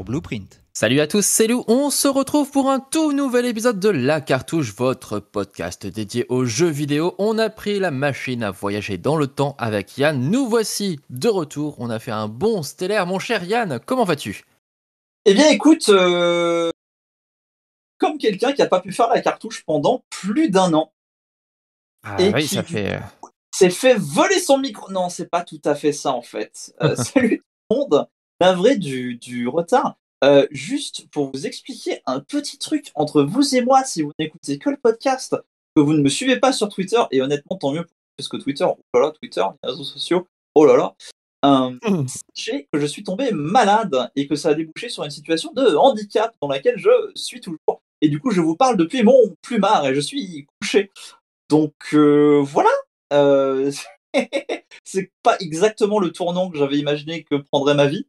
Blueprint. Salut à tous, c'est Lou. On se retrouve pour un tout nouvel épisode de La Cartouche, votre podcast dédié aux jeux vidéo. On a pris la machine à voyager dans le temps avec Yann. Nous voici de retour. On a fait un bon stellaire. Mon cher Yann, comment vas-tu Eh bien, écoute, euh, comme quelqu'un qui n'a pas pu faire la cartouche pendant plus d'un an. Ah ça fait. Euh, s'est fait voler son micro. Non, c'est pas tout à fait ça en fait. Euh, salut tout le monde navré du, du retard. Euh, juste pour vous expliquer un petit truc entre vous et moi, si vous n'écoutez que le podcast, que vous ne me suivez pas sur Twitter, et honnêtement, tant mieux, parce que Twitter, oh là là, Twitter, les réseaux sociaux, oh là là. Euh, mmh. sachez que je suis tombé malade et que ça a débouché sur une situation de handicap dans laquelle je suis toujours. Et du coup, je vous parle depuis mon plumard et je suis couché. Donc euh, voilà. c'est pas exactement le tournant que j'avais imaginé que prendrait ma vie,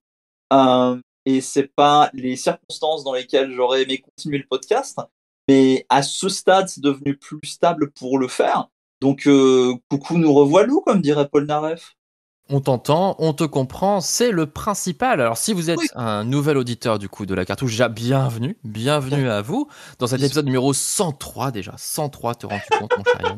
et euh, et c'est pas les circonstances dans lesquelles j'aurais aimé continuer le podcast. Mais à ce stade, c'est devenu plus stable pour le faire. Donc, euh, coucou, nous revoilà, comme dirait Paul Naref. On t'entend, on te comprend, c'est le principal. Alors si vous êtes un nouvel auditeur du coup de la cartouche, déjà bienvenue, bienvenue à vous dans cet épisode numéro 103 déjà, 103 te rends-tu compte mon cher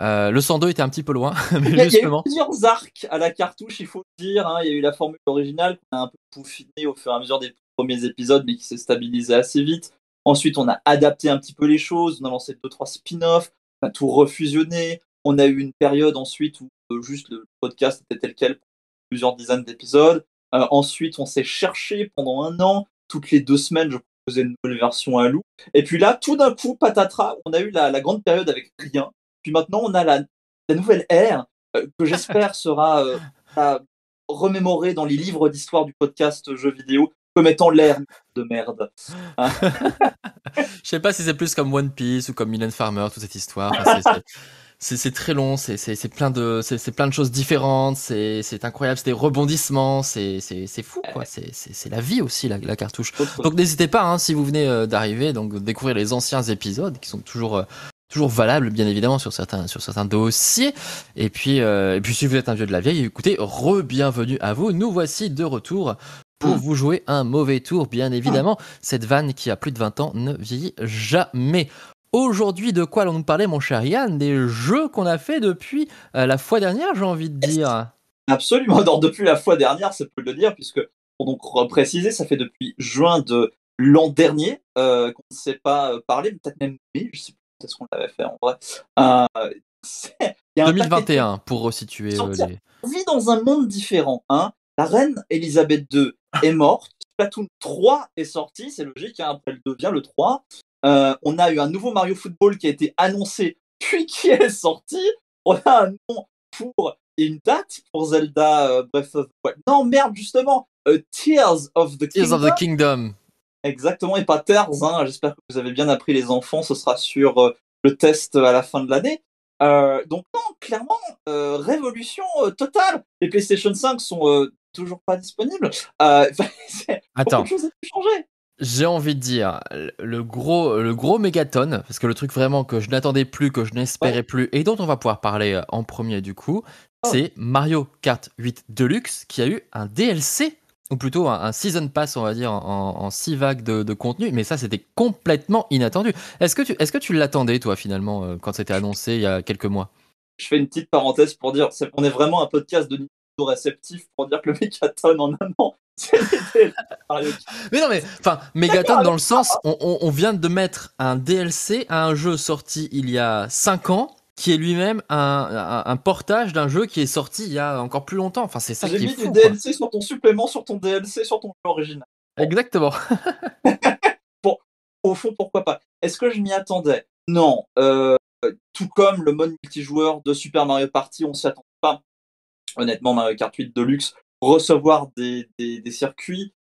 euh, le Sando était un petit peu loin, il, y a eu plusieurs arcs à la cartouche, il faut le dire. Hein. Il y a eu la formule originale qu'on a un peu pouffinée au fur et à mesure des premiers épisodes, mais qui s'est stabilisée assez vite. Ensuite, on a adapté un petit peu les choses, on a lancé 2 trois spin-offs, on a tout refusionné. On a eu une période ensuite où euh, juste le podcast était tel quel pour plusieurs dizaines d'épisodes. Euh, ensuite, on s'est cherché pendant un an, toutes les deux semaines, je proposais une nouvelle version à Loup. Et puis là, tout d'un coup, patatras, on a eu la grande période avec rien maintenant, on a la, nouvelle ère euh, que j'espère sera euh, remémorée dans les livres d'histoire du podcast jeux vidéo comme étant l'ère de merde. Hein Je sais pas si c'est plus comme One Piece ou comme Mylène Farmer, toute cette histoire. c'est très long, c'est plein de c'est plein de choses différentes, c'est incroyable, c'est des rebondissements, c'est fou quoi, c'est la vie aussi la, cartouche. Donc n'hésitez pas hein, si vous venez euh, d'arriver donc découvrir les anciens épisodes qui sont toujours euh, toujours valable bien évidemment sur certains sur certains dossiers et puis euh, puis si vous êtes un vieux de la vieille écoutez re-bienvenue à vous nous voici de retour pour hmm. vous jouer un mauvais tour bien évidemment cette vanne qui a plus de 20 ans ne vieillit jamais Aujourd'hui, de quoi allons-nous parler, mon cher Yann Des jeux qu'on a fait depuis euh, la fois dernière, j'ai envie de dire. Absolument. depuis la fois dernière, ça peut le dire, puisque pour donc préciser, ça fait depuis juin de l'an dernier euh, qu'on ne s'est pas parlé, peut-être même mai, je ne sais c'est ce qu'on avait fait en vrai. 2021, euh, pour resituer. Euh, on vit dans un monde différent. Hein. La reine Elisabeth II ah. est morte. Splatoon 3 est sorti, c'est logique, hein, après le devient le 3. Euh, on a eu un nouveau Mario Football qui a été annoncé, puis qui est sorti. On a un nom pour et une date pour Zelda Breath of the Wild. Non, merde, justement, Tears of the Kingdom. Tears of the Kingdom. Exactement, et pas Terz. Hein. J'espère que vous avez bien appris les enfants. Ce sera sur euh, le test à la fin de l'année. Euh, donc non, clairement, euh, révolution totale. Les PlayStation 5 sont toujours pas disponibles. Attends. J'ai envie de dire le gros, le gros mégaton, parce que le truc vraiment que je n'attendais plus, que je n'espérais plus, et dont on va pouvoir parler en premier du coup, oh. c'est Mario Kart 8 Deluxe qui a eu un DLC ou plutôt un, season pass, on va dire, en, six vagues de, contenu. Mais ça, c'était complètement inattendu. Est-ce que tu, est-ce que tu l'attendais, toi, finalement, euh, quand c'était annoncé il y a quelques mois Je fais une petite parenthèse pour dire, on est vraiment un podcast de niveau réceptif pour dire que le mégaton en un an. mais non mais enfin mégaton dans le sens on, vient de mettre un DLC à un jeu sorti il y a cinq ans qui est lui-même un, portage d'un jeu qui est sorti il y a encore plus longtemps. Enfin, c'est ça J'ai qui mis est fou, du DLC sur ton supplément, sur ton DLC, sur ton jeu original. Exactement. bon, au fond, pourquoi pas Est-ce que je m'y attendais Non. Euh, tout comme le mode multijoueur de Super Mario Party, on s'y attend pas. Honnêtement, Mario Kart 8 Deluxe, recevoir des, des, circuits,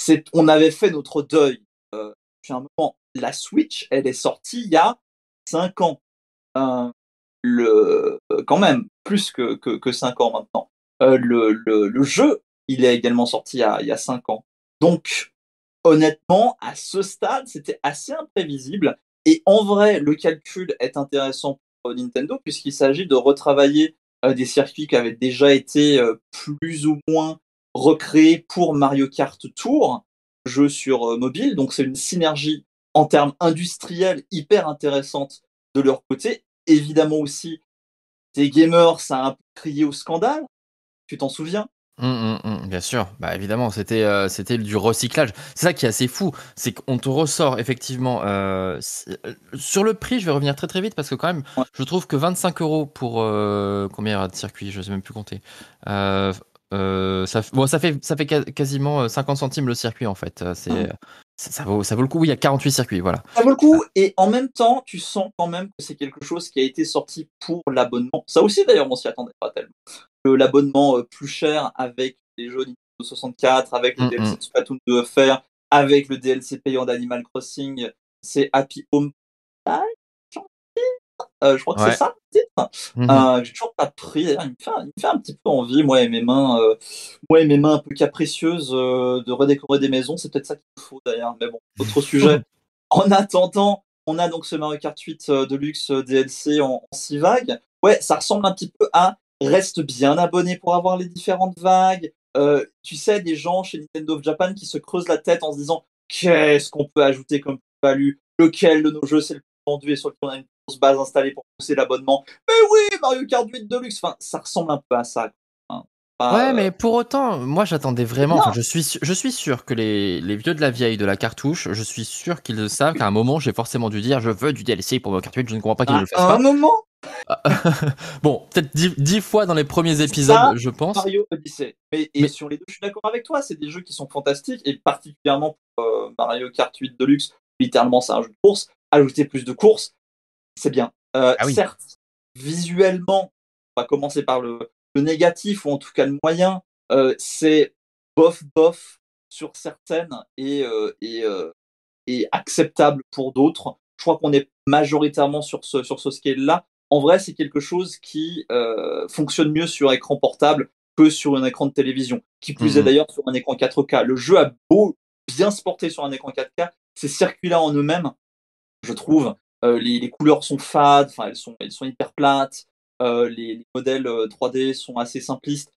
c'est, on avait fait notre deuil euh, un moment. La Switch, elle est sortie il y a 5 ans. Euh, le, euh, quand même plus que, que, que 5 ans maintenant. Euh, le, le, jeu, il est également sorti il y a, 5 ans. Donc, honnêtement, à ce stade, c'était assez imprévisible. Et en vrai, le calcul est intéressant pour Nintendo puisqu'il s'agit de retravailler euh, des circuits qui avaient déjà été plus ou moins recréés pour Mario Kart Tour, jeu sur mobile. Donc, c'est une synergie en termes industriels hyper intéressante de leur côté évidemment aussi, tes gamers, ça a crié au scandale. Tu t'en souviens mmh, mmh, mmh, bien sûr, bah évidemment, c'était euh, c'était du recyclage. C'est ça qui est assez fou, c'est qu'on te ressort effectivement euh, euh, sur le prix. Je vais revenir très très vite parce que quand même, je trouve que 25 euros pour combien de circuits, je ne sais même plus compter. ça, bon, ça fait ça fait quasiment 50 centimes le circuit en fait. C'est ah ça, vaut, ça vaut le coup, il y a 48 circuits, voilà. Ça vaut le coup, et en même temps, tu sens quand même que c'est quelque chose qui a été sorti pour l'abonnement. Ça aussi, d'ailleurs, on s'y attendait pas tellement. L'abonnement euh, plus cher avec les jeux Nintendo 64, avec le mm, DLC de mm. Splatoon 2 faire avec le DLC payant d'Animal Crossing, c'est Happy Home euh, je crois que c'est ça le titre. Mhm. Euh, j'ai toujours pas pris. Hein, il me, fait, un petit peu envie, moi et mes mains, euh, mes mains un peu capricieuses de redécorer des maisons. C'est peut-être ça qu'il nous faut d'ailleurs. Mais bon, autre sujet. en attendant, on a donc ce Mario Kart 8 Deluxe DLC en, en 6 vagues. Ouais, ça ressemble un petit peu à reste bien abonné pour avoir les différentes vagues. tu sais, des gens chez Nintendo of Japan qui se creusent la tête en se disant qu'est-ce qu'on peut ajouter comme value, lequel de nos jeux c'est le plus vendu et sur lequel on a une base installée pour pousser l'abonnement. Mais oui, Mario Kart 8 Deluxe, enfin, ça ressemble un peu à ça. ouais, euh, mais pour autant, moi j'attendais vraiment. je suis, je suis sûr que les, vieux de la vieille de la cartouche, je suis sûr qu'ils le savent qu'à un moment j'ai forcément dû dire je veux du DLC pour Mario Kart 8. Je ne comprends pas qu'ils le fassent À un moment. bon, peut-être dix, fois dans les premiers épisodes, je pense. Mario Odyssey. Mais, et sur les deux, je suis d'accord avec toi. C'est des jeux qui sont fantastiques et particulièrement pour euh, Mario Kart 8 Deluxe. Littéralement, c'est un jeu de course. Ajouter plus de courses, c'est bien. Euh, ah certes, visuellement, on va commencer par le, négatif, ou en tout cas le moyen, euh, c'est bof bof sur certaines et, euh, et, acceptable pour d'autres. Je crois qu'on est majoritairement sur ce, sur ce scale-là. En vrai, c'est quelque chose qui fonctionne mieux sur écran portable que sur un écran de télévision, qui plus est mmh. d'ailleurs sur un écran 4K. Le jeu a beau bien se porter sur un écran 4K, c'est circuits en eux-mêmes, je trouve, euh, les, couleurs sont fades, elles sont, elles sont hyper plates, euh, les, modèles 3D euh, sont assez simplistes.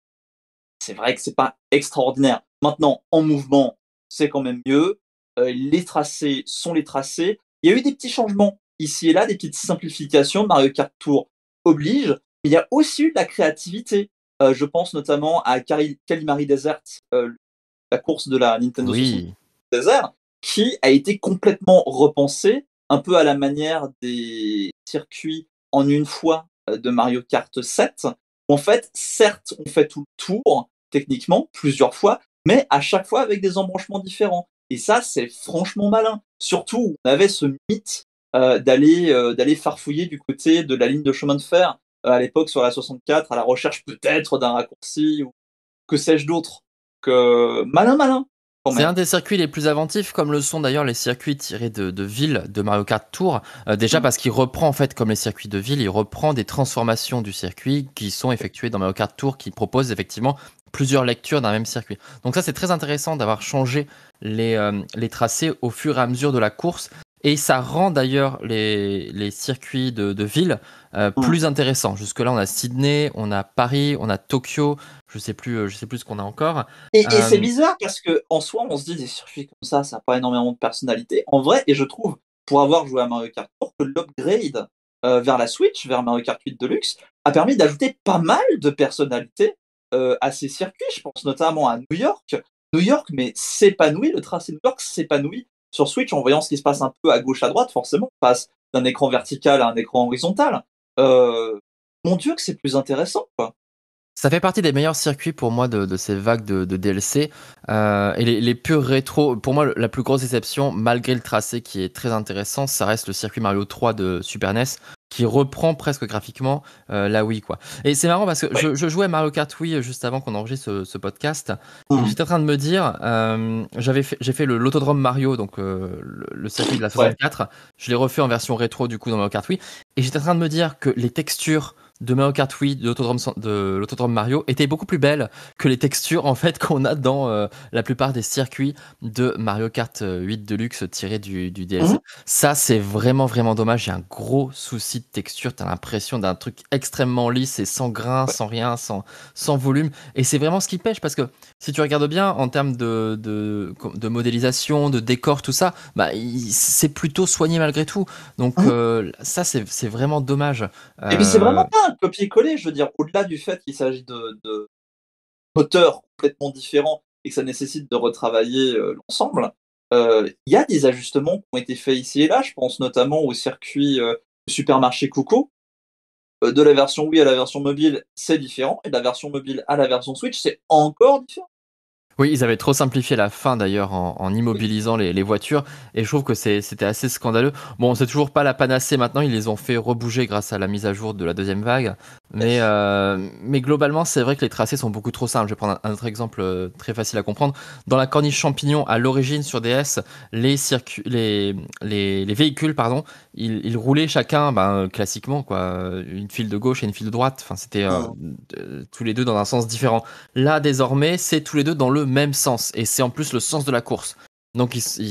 C'est vrai que c'est pas extraordinaire. Maintenant, en mouvement, c'est quand même mieux. les tracés sont les tracés. Il y a eu des petits changements ici et là, des petites simplifications. Mario Kart Tour oblige. Mais il y a aussi eu de la créativité. je pense notamment à Calimari Desert, la course de la Nintendo Switch Desert, qui a été complètement repensée un peu à la manière des circuits en une fois euh, de Mario Kart 7. en fait, certes, on fait tout le tour, techniquement, plusieurs fois, mais à chaque fois avec des embranchements différents. Et ça, c'est franchement malin. Surtout, on avait ce mythe euh, d'aller euh, d'aller farfouiller du côté de la ligne de chemin de fer à l'époque sur la 64 à la recherche peut-être d'un raccourci ou que sais-je d'autre. Que malin malin. C'est un des circuits les plus inventifs, comme le sont d'ailleurs les circuits tirés de, ville de Mario Kart Tour. Euh, déjà mm. parce qu'il reprend, en fait, comme les circuits de ville, il reprend des transformations du circuit qui sont effectuées dans Mario Kart Tour, qui proposent effectivement plusieurs lectures d'un même circuit. Donc ça, c'est très intéressant d'avoir changé les euh, tracés au fur et à mesure de la course. Et ça rend d'ailleurs les, circuits de, ville euh, plus intéressants. Jusque-là, on a Sydney, on a Paris, on a Tokyo, je sais plus, euh, je sais plus ce qu'on a encore. Et, c'est euh, bizarre parce que en soi, on se dit des circuits comme ça, ça n'a pas énormément de personnalité. En vrai, et je trouve, pour avoir joué à Mario Kart Tour, que l'upgrade vers la Switch, vers Mario Kart 8 Deluxe, a permis d'ajouter pas mal de personnalité à ces circuits. Je pense notamment à New York. New York, mais s'épanouit, le tracé New York s'épanouit sur Switch en voyant ce qui se passe un peu à gauche à droite, forcément, on passe d'un écran vertical à un écran horizontal. Euh, mon Dieu, que c'est plus intéressant, quoi. Ça fait partie des meilleurs circuits pour moi de, ces vagues de, DLC. Euh, et les, les, rétro, pour moi, la plus grosse déception, malgré le tracé qui est très intéressant, ça reste le circuit Mario 3 de Super NES, qui reprend presque graphiquement euh, la Wii quoi. Et c'est marrant parce que je, jouais à Mario Kart Wii euh, juste avant qu'on enregistre ce, podcast. Mmh. J'étais en train de me dire, euh, j'avais j'ai fait le l'autodrome Mario donc le, circuit de la 64. Je l'ai refait en version rétro du coup dans Mario Kart Wii et j'étais en train de me dire que les textures de Mario Kart 8 de l'autodrome, Mario, était beaucoup plus belle que les textures en fait qu'on a dans euh, la plupart des circuits de Mario Kart 8 euh, Deluxe tirés du, du mhm. Ça, c'est vraiment vraiment dommage. Il un gros souci de texture. T'as l'impression d'un truc extrêmement lisse et sans grain, sans rien, sans, sans volume. Et c'est vraiment ce qui pêche parce que si tu regardes bien en termes de, de, modélisation, de décor, tout ça, bah, c'est plutôt soigné malgré tout. Donc mhm. euh, ça, c'est, vraiment dommage. Et puis c'est vraiment pas copier-coller, je veux dire, au-delà du fait qu'il s'agit de, moteurs complètement différents et que ça nécessite de retravailler euh, l'ensemble, euh, il y a des ajustements qui ont été faits ici et là. Je pense notamment au circuit euh, supermarché Coucou de la version Wii à la version mobile, c'est différent. Et de la version mobile à la version Switch, c'est encore différent. Oui, ils avaient trop simplifié la fin d'ailleurs en, immobilisant les, voitures et je trouve que c'était assez scandaleux. Bon, c'est toujours pas la panacée maintenant, ils les ont fait rebouger grâce à la mise à jour de la deuxième vague, mais, euh, mais globalement c'est vrai que les tracés sont beaucoup trop simples. Je vais prendre un, autre exemple euh, très facile à comprendre. Dans la corniche champignon, à l'origine sur DS, les, les, véhicules pardon, ils, roulaient chacun ben, classiquement, quoi, une file de gauche et une file de droite, enfin, c'était euh, oh. tous les deux dans un sens différent. Là désormais, c'est tous les deux dans le même sens. Et c'est en plus le sens de la course. Donc ils,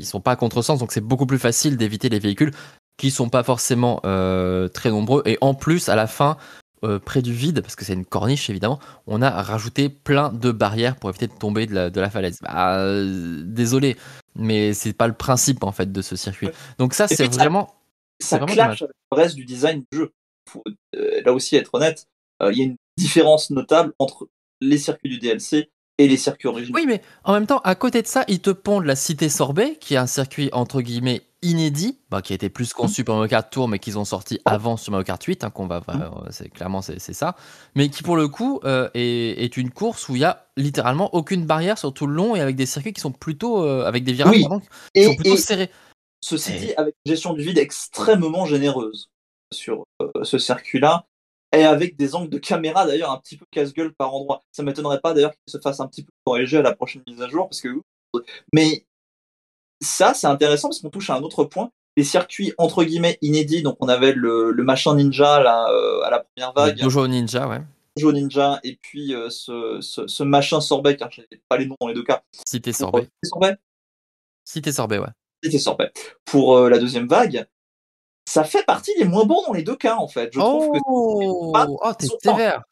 ils sont pas à sens. donc c'est beaucoup plus facile d'éviter les véhicules qui sont pas forcément euh, très nombreux. Et en plus, à la fin, euh, près du vide, parce que c'est une corniche évidemment, on a rajouté plein de barrières pour éviter de tomber de la, de la falaise. Bah, euh, désolé, mais c'est pas le principe en fait de ce circuit. Donc ça, c'est vraiment. Ça, clash avec le reste du design du jeu. là aussi, être honnête, il y a une différence notable entre les circuits du DLC et les circuits originaux. Oui, mais en même temps, à côté de ça, ils te pondent la Cité Sorbet, qui est un circuit entre guillemets inédit, bah, qui a été plus conçu pour Mario Kart Tour, mais qu'ils ont sorti avant sur Mario Kart 8, hein, qu'on va, mmh. euh, c'est clairement c'est, ça, mais qui pour le coup euh, est, une course où il y a littéralement aucune barrière sur tout le long et avec des circuits qui sont plutôt euh, avec des virages sont plutôt serrés. Ceci dit, avec une gestion du vide extrêmement généreuse sur ce circuit-là, et avec des angles de caméra d'ailleurs un petit peu casse-gueule par endroit. Ça m'étonnerait pas d'ailleurs qu'il se fasse un petit peu corriger à la prochaine mise à jour, parce que mais ça c'est intéressant parce qu'on touche à un autre point. Les circuits entre guillemets inédits, donc on avait le, machin ninja là, euh, à la première vague. Dojo ninja, ouais. Dojo ninja et puis euh, ce, machin sorbet, car je pas les noms dans les deux cas. Cité sorbet. Cité sorbet. Cité sorbet, ouais. Cité sorbet. Pour euh, la deuxième vague, ça fait partie des moins bons dans les deux cas, en fait. Je oh, que oh, t'es sévère.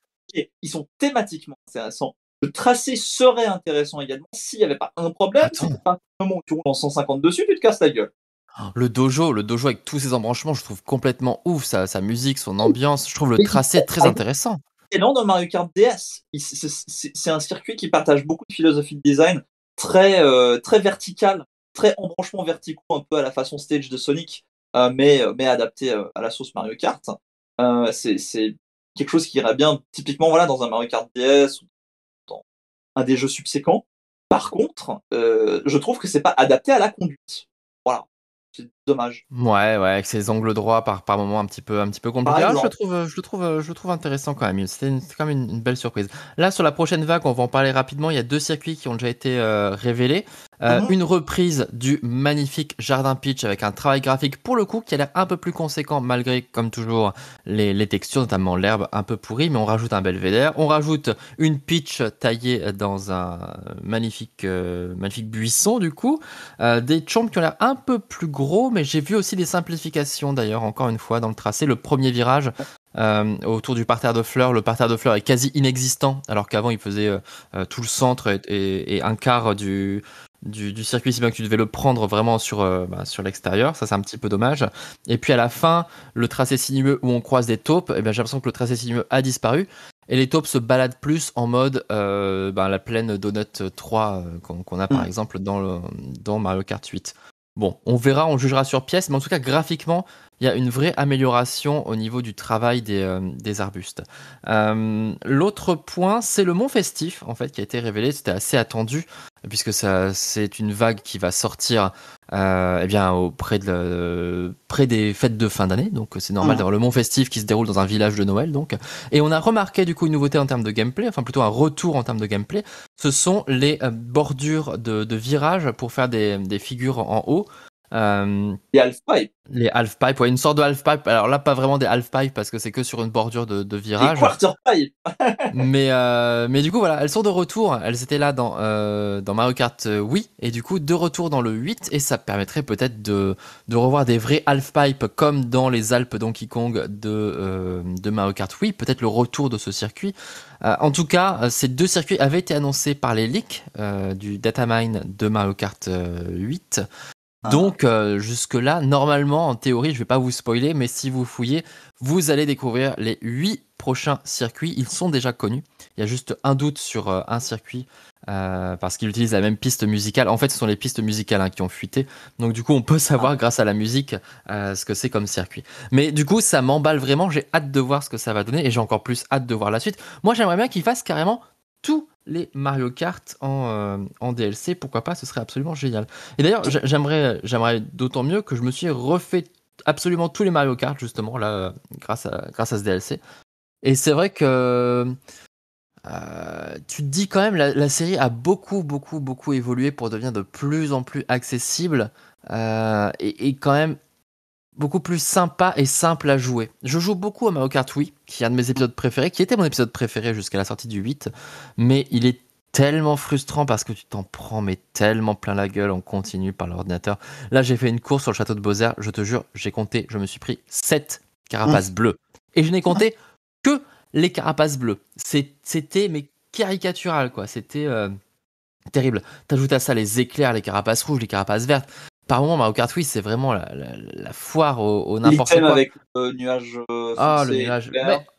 Ils sont thématiquement intéressants. Le tracé serait intéressant également s'il n'y avait pas un problème. Si un moment où tu roules en 150 dessus, tu te casses la gueule. Oh, le dojo, le dojo avec tous ses embranchements, je trouve complètement ouf. Sa, sa musique, son ambiance, je trouve le tracé très intéressant. Et là, dans Mario Kart DS, c'est un circuit qui partage beaucoup de philosophie de design très, euh, très verticale, très embranchement verticaux, un peu à la façon stage de Sonic euh, euh, mais, adapté euh, à la source Mario Kart. c'est quelque chose qui irait bien typiquement voilà, dans un Mario Kart DS ou dans un des jeux subséquents. Par contre, je trouve que c'est pas adapté à la conduite. Voilà. C'est dommage. Ouais, ouais, avec ses angles droits par, par moments un petit peu, un petit peu compliqués. Ah, je, trouve, je, trouve, je trouve intéressant quand même. C'était quand même une, belle surprise. Là, sur la prochaine vague, on va en parler rapidement. Il y a deux circuits qui ont déjà été révélés. Euh, mhm. Une reprise du magnifique Jardin pitch avec un travail graphique pour le coup qui a l'air un peu plus conséquent malgré comme toujours les, textures, notamment l'herbe un peu pourrie, mais on rajoute un belvédère, on rajoute une pitch taillée dans un magnifique, euh, magnifique buisson du coup, euh, des chambres qui ont l'air un peu plus gros, mais j'ai vu aussi des simplifications d'ailleurs encore une fois dans le tracé, le premier virage autour du parterre de fleurs. Le parterre de fleurs est quasi inexistant, alors qu'avant il faisait tout le centre et un quart du, du, circuit, si bien que tu devais le prendre vraiment sur, euh, bah, sur l'extérieur. Ça, c'est un petit peu dommage. Et puis à la fin, le tracé sinueux où on croise des taupes, et eh j'ai l'impression que le tracé sinueux a disparu. Et les taupes se baladent plus en mode euh, bah, la pleine Donut 3 euh, qu'on a par mm. exemple dans, dans Mario Kart 8. Bon, on verra, on jugera sur pièce, mais en tout cas graphiquement, il y a une vraie amélioration au niveau du travail des, euh, arbustes. Euh, l'autre point, c'est le mont festif, en fait, qui a été révélé. C'était assez attendu, puisque c'est une vague qui va sortir euh, eh bien, auprès de, près des fêtes de fin d'année. Donc, c'est normal mmh. d'avoir le mont festif qui se déroule dans un village de Noël. Donc. Et on a remarqué, du coup, une nouveauté en termes de gameplay, enfin, plutôt un retour en termes de gameplay. Ce sont les bordures de, de virages pour faire des figures en haut. Euh, les half-pipe. Les half-pipe, ouais, une sorte de half-pipe. Alors là, pas vraiment des half-pipe parce que c'est que sur une bordure de, de virage. quarter-pipe mais, euh, mais du coup, voilà, elles sont de retour. Elles étaient là dans, euh, dans Mario Kart Wii et du coup, de retour dans le 8 et ça permettrait peut-être de, de revoir des vrais half-pipe comme dans les Alpes Donkey Kong de, de Mario Kart Wii. Peut-être le retour de ce circuit. en tout cas, ces deux circuits avaient été annoncés par les leaks du datamine de Mario Kart 8 ah. Donc euh, jusque-là, normalement, en théorie, je ne vais pas vous spoiler, mais si vous fouillez, vous allez découvrir les huit prochains circuits. Ils sont déjà connus. Il y a juste un doute sur euh, un circuit euh, parce qu'il utilise la même piste musicale. En fait, ce sont les pistes musicales hein, qui ont fuité. Donc du coup, on peut savoir ah. grâce à la musique ce que c'est comme circuit. Mais du coup, ça m'emballe vraiment. J'ai hâte de voir ce que ça va donner et j'ai encore plus hâte de voir la suite. Moi, j'aimerais bien qu'il fasse carrément tous les Mario Kart en, euh, DLC. Pourquoi pas Ce serait absolument génial. Et d'ailleurs, j'aimerais, d'autant mieux que je me suis refait absolument tous les Mario Kart justement là, grâce à, grâce à ce DLC. Et c'est vrai que euh, tu te dis quand même, la, série a beaucoup, beaucoup, beaucoup évolué pour devenir de plus en plus accessible euh, et, quand même beaucoup plus sympa et simple à jouer. Je joue beaucoup à Mario Kart Wii, qui est un de mes épisodes préférés, qui était mon épisode préféré jusqu'à la sortie du 8, mais il est tellement frustrant parce que tu t'en prends mais tellement plein la gueule On continue par l'ordinateur. Là, j'ai fait une course sur le château de Bowser, je te jure, j'ai compté, je me suis pris 7 carapaces mmh. bleues. Et je n'ai compté que les carapaces bleues. C'était mais caricatural quoi, c'était terrible euh, terrible. T'ajoutes à ça les éclairs, les carapaces rouges, les carapaces vertes par moment Mario Kart c'est vraiment la, foire au, n'importe quoi. avec le nuage. Euh, ah le nuage.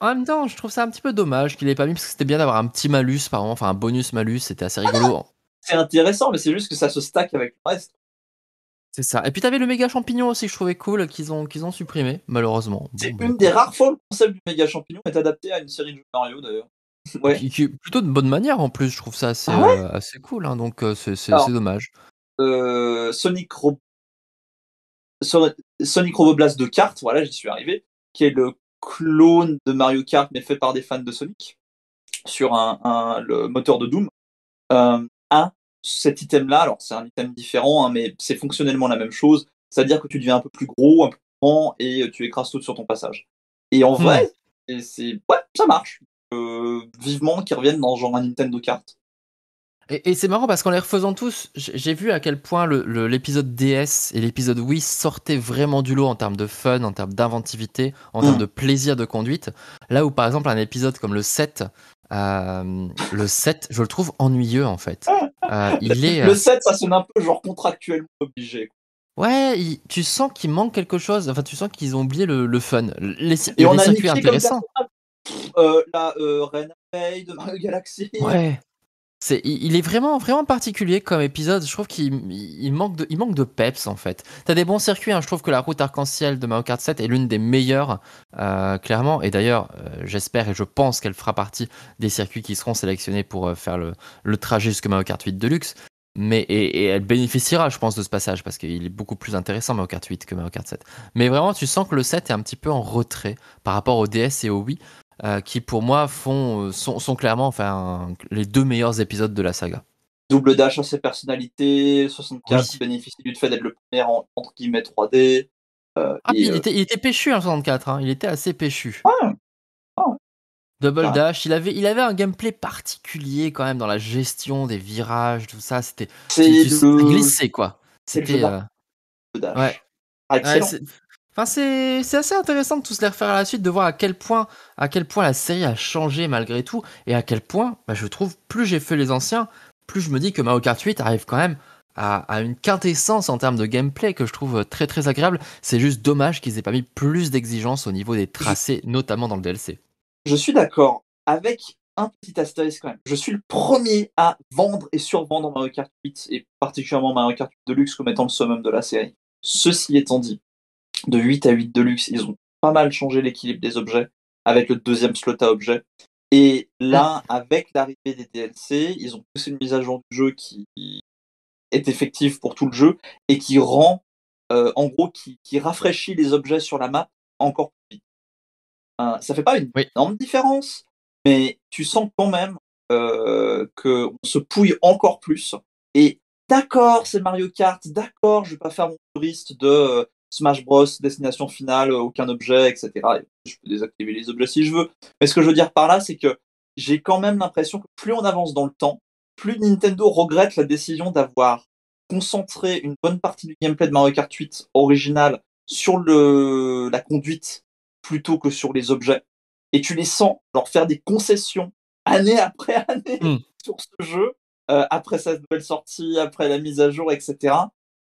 en même temps, je trouve ça un petit peu dommage qu'il ait pas mis parce que c'était bien d'avoir un petit malus par enfin un bonus malus, c'était assez rigolo. Ah, c'est intéressant, mais c'est juste que ça se stack avec le reste. C'est ça. Et puis t'avais le méga champignon aussi que je trouvais cool qu'ils ont, qu'ils ont supprimé, malheureusement. C'est bah, une des rares fois où le concept du méga champignon est adapté à une série de jeux Mario d'ailleurs. Ouais. plutôt de bonne manière en plus, je trouve ça assez, ah euh, assez cool, hein, donc euh, c'est dommage. Euh, Sonic, Ro... Sonic Roboblast de cartes, voilà, j'y suis arrivé, qui est le clone de Mario Kart mais fait par des fans de Sonic sur un, le moteur de Doom. Euh, cet item-là, alors c'est un item différent, hein, mais c'est fonctionnellement la même chose, c'est-à-dire que tu deviens un peu plus gros, un peu plus grand et euh, tu écrases tout sur ton passage. Et en hmm. vrai, c'est ça marche. vivement qu'ils reviennent dans genre un Nintendo cartes. Et, c'est marrant parce qu'en les refaisant tous, j'ai vu à quel point l'épisode DS et l'épisode Wii sortaient vraiment du lot en termes de fun, en termes d'inventivité, en termes mm. de plaisir de conduite. Là où par exemple un épisode comme le 7, euh, le 7, je le trouve ennuyeux en fait. Euh, le 7, euh, ça sonne un peu genre contractuellement obligé. Ouais, tu sens qu'il manque quelque chose. Enfin, tu sens qu'ils ont oublié le, fun. et on a vu intéressants. Comme la de Mario Galaxy. Ouais il est vraiment, vraiment particulier comme épisode. Je trouve qu'il manque, de, peps en fait. T'as des bons circuits. Hein. Je trouve que la route arc-en-ciel de Mario 7 est l'une des meilleures, euh, clairement. Et d'ailleurs, euh, j'espère et je pense qu'elle fera partie des circuits qui seront sélectionnés pour euh, faire le, trajet jusqu'à Mario Kart 8 Deluxe. Mais et, elle bénéficiera, je pense, de ce passage parce qu'il est beaucoup plus intéressant Mario Kart 8 que Mario Kart 7. Mais vraiment, tu sens que le 7 est un petit peu en retrait par rapport au DS et au Wii. Euh, qui pour moi font, euh, sont, sont clairement enfin, les deux meilleurs épisodes de la saga. Double dash à ses personnalités, 64 oui. bénéficie du fait d'être le premier en, entre guillemets 3D. Euh, ah, il, était, péchu en hein, 64, hein. il était assez péchu. Ah, ah. Double ah. Dash, il avait, il avait un gameplay particulier quand même dans la gestion des virages, tout ça. C'était glissé quoi. C'était. Euh... ouais, c'est, assez intéressant de tous les refaire à la suite, de voir à quel point, à quel point la série a changé malgré tout, et à quel point, bah, je trouve, plus j'ai fait les anciens, plus je me dis que Mario Kart 8 arrive quand même à, une quintessence en termes de gameplay que je trouve très très agréable. C'est juste dommage qu'ils aient pas mis plus d'exigences au niveau des tracés, notamment dans le DLC. Je suis d'accord avec un petit astérisque quand même. Je suis le premier à vendre et survendre Mario Kart 8, et particulièrement Mario Kart 8 Deluxe comme étant le summum de la série. Ceci étant dit, de 8 à 8 de luxe. Ils ont pas mal changé l'équilibre des objets avec le deuxième slot à objet. Et là, ah. avec l'arrivée des DLC, ils ont poussé une mise à jour du jeu qui est effective pour tout le jeu et qui rend, euh, en gros, qui, qui, rafraîchit les objets sur la map encore plus vite. ça fait pas une énorme différence, mais tu sens quand même euh, qu'on se pouille encore plus. Et d'accord, c'est Mario Kart, d'accord, je vais pas faire mon touriste de euh, Smash Bros, destination finale, euh, aucun objet, etc. je peux désactiver les objets si je veux. Mais ce que je veux dire par là, c'est que j'ai quand même l'impression que plus on avance dans le temps, plus Nintendo regrette la décision d'avoir concentré une bonne partie du gameplay de Mario Kart 8 original sur le, la conduite plutôt que sur les objets. Et tu les sens leur faire des concessions année après année hmm. sur ce jeu, euh, après sa nouvelle sortie, après la mise à jour, etc.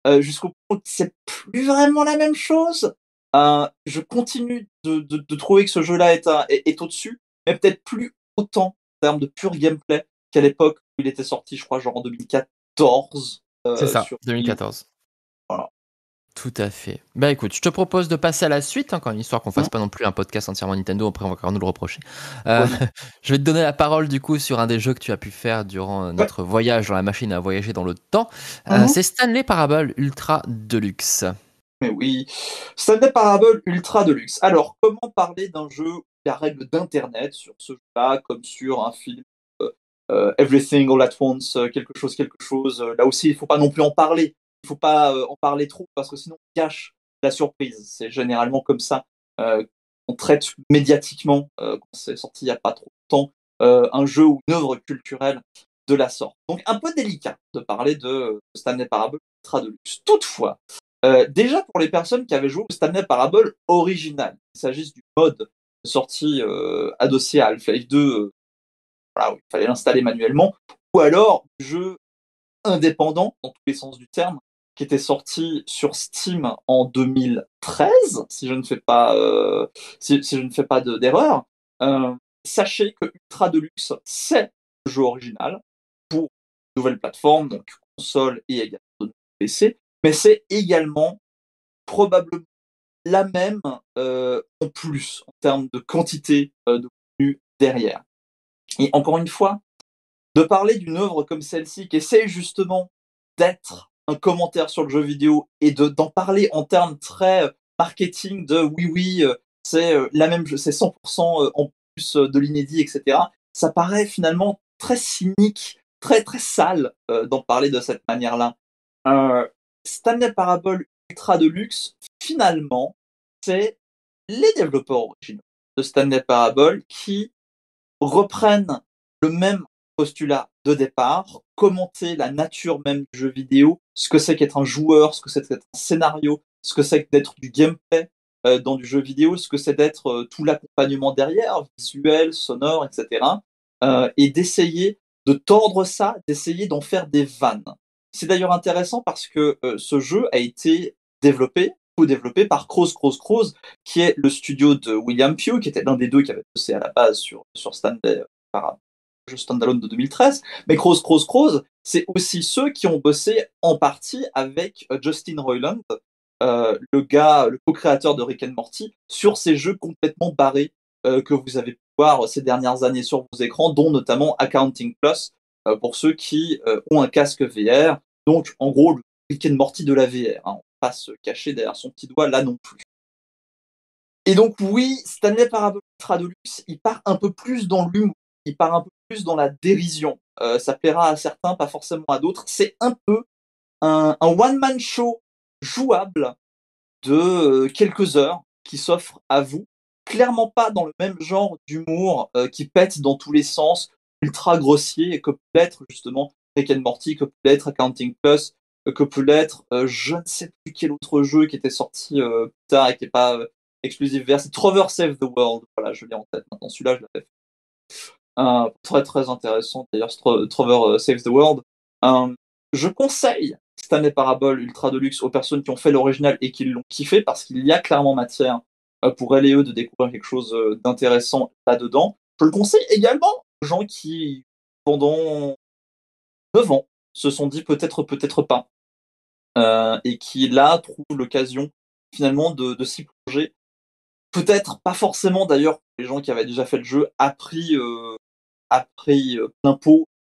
Euh, jusqu'au point où c'est plus vraiment la même chose. Euh, je continue de, de, trouver que ce jeu-là est, au-dessus, mais peut-être plus autant en termes de pur gameplay qu'à l'époque où il était sorti, je crois, genre en 2014. Euh, c'est ça, 2014. Tout à fait. Bah écoute, je te propose de passer à la suite, encore hein, une histoire qu'on fasse mmh. pas non plus un podcast entièrement Nintendo, après on va encore nous le reprocher. Euh, je vais te donner la parole du coup sur un des jeux que tu as pu faire durant notre voyage dans la machine à voyager dans le temps. Euh, mmh c'est Stanley Parable Ultra Deluxe. Mais oui, Stanley Parable Ultra Deluxe. Alors, comment parler d'un jeu qui a règle d'Internet sur ce jeu-là, comme sur un film euh, Everything All At Once, quelque chose, quelque chose Là aussi, il ne faut pas non plus en parler il ne faut pas euh, en parler trop parce que sinon on cache la surprise. C'est généralement comme ça euh, qu'on traite médiatiquement, euh, quand c'est sorti il n'y a pas trop de temps, un jeu ou une œuvre culturelle de la sorte. Donc un peu délicat de parler de Stanley Parable Ultra Deluxe. Toutefois, déjà pour les personnes qui avaient joué au Stanley Parable original, qu'il s'agisse du mode sorti sortie adossé à Half-Life 2, il fallait l'installer manuellement, ou alors du jeu indépendant, dans tous les sens du terme, qui était sorti sur Steam en 2013, si je ne fais pas, euh, si, je ne fais pas d'erreur. Euh, sachez que Ultra Deluxe, c'est le jeu original pour nouvelle plateforme, donc console et également PC, mais c'est également probablement la même euh, en plus en termes de quantité de contenu derrière. Et encore une fois, de parler d'une œuvre comme celle-ci qui essaie justement d'être un commentaire sur le jeu vidéo et de d'en parler en termes très euh, marketing de oui oui euh, c'est euh, la même c'est 100% en plus de l'inédit etc ça paraît finalement très cynique très très sale d'en parler de cette manière là euh, Stanley Parable Ultra Deluxe finalement c'est les développeurs originaux de Stanley Parable qui reprennent le même postulat de départ, commenter la nature même du jeu vidéo, ce que c'est qu'être un joueur, ce que c'est qu'être un scénario, ce que c'est d'être du gameplay euh, dans du jeu vidéo, ce que c'est d'être euh, tout l'accompagnement derrière, visuel, sonore, etc. Euh, et d'essayer de tordre ça, d'essayer d'en faire des vannes. C'est d'ailleurs intéressant parce que ce jeu a été développé, co-développé par Cross Cross Cross, qui est le studio de William Pugh, qui était l'un des deux qui avait bossé à la base sur, sur Stanley par, standalone de 2013, mais Cross Cross Cross, c'est aussi ceux qui ont bossé en partie avec euh, Justin Roiland, euh, le gars, le co-créateur de Rick and Morty, sur ces jeux complètement barrés euh, que vous avez pu voir ces dernières années sur vos écrans, dont notamment Accounting Plus, pour ceux qui ont un casque VR. Donc, en gros, le Rick and Morty de la VR. ne hein. va pas se cacher derrière son petit doigt là non plus. Et donc oui, Stanley année de il part un peu plus dans l'humour, il part un peu plus dans la dérision. Euh, ça plaira à certains, pas forcément à d'autres. C'est un peu un, un one-man show jouable de euh, quelques heures qui s'offre à vous. Clairement pas dans le même genre d'humour euh, qui pète dans tous les sens, ultra grossier, et que peut être justement Rick and Morty, que peut l'être Accounting Plus, que peut l'être je ne sais plus quel autre jeu qui était sorti plus tard et qui n'est pas exclusif vers. C'est Trover Save the World, voilà, je l'ai en tête maintenant. Celui-là, je l'avais fait très très intéressant, d'ailleurs, Trover euh, Saves the World. je conseille Stanley parabole Ultra Deluxe aux personnes qui ont fait l'original et qui l'ont kiffé parce qu'il y a clairement matière euh, pour elle et eux de découvrir quelque chose euh, d'intéressant là-dedans. Je le conseille également aux gens qui, pendant 9 ans, se sont dit peut-être, peut-être pas, euh, et qui là trouvent l'occasion finalement de, de s'y plonger. Peut-être pas forcément d'ailleurs les gens qui avaient déjà fait le jeu appris euh, a pris euh, plein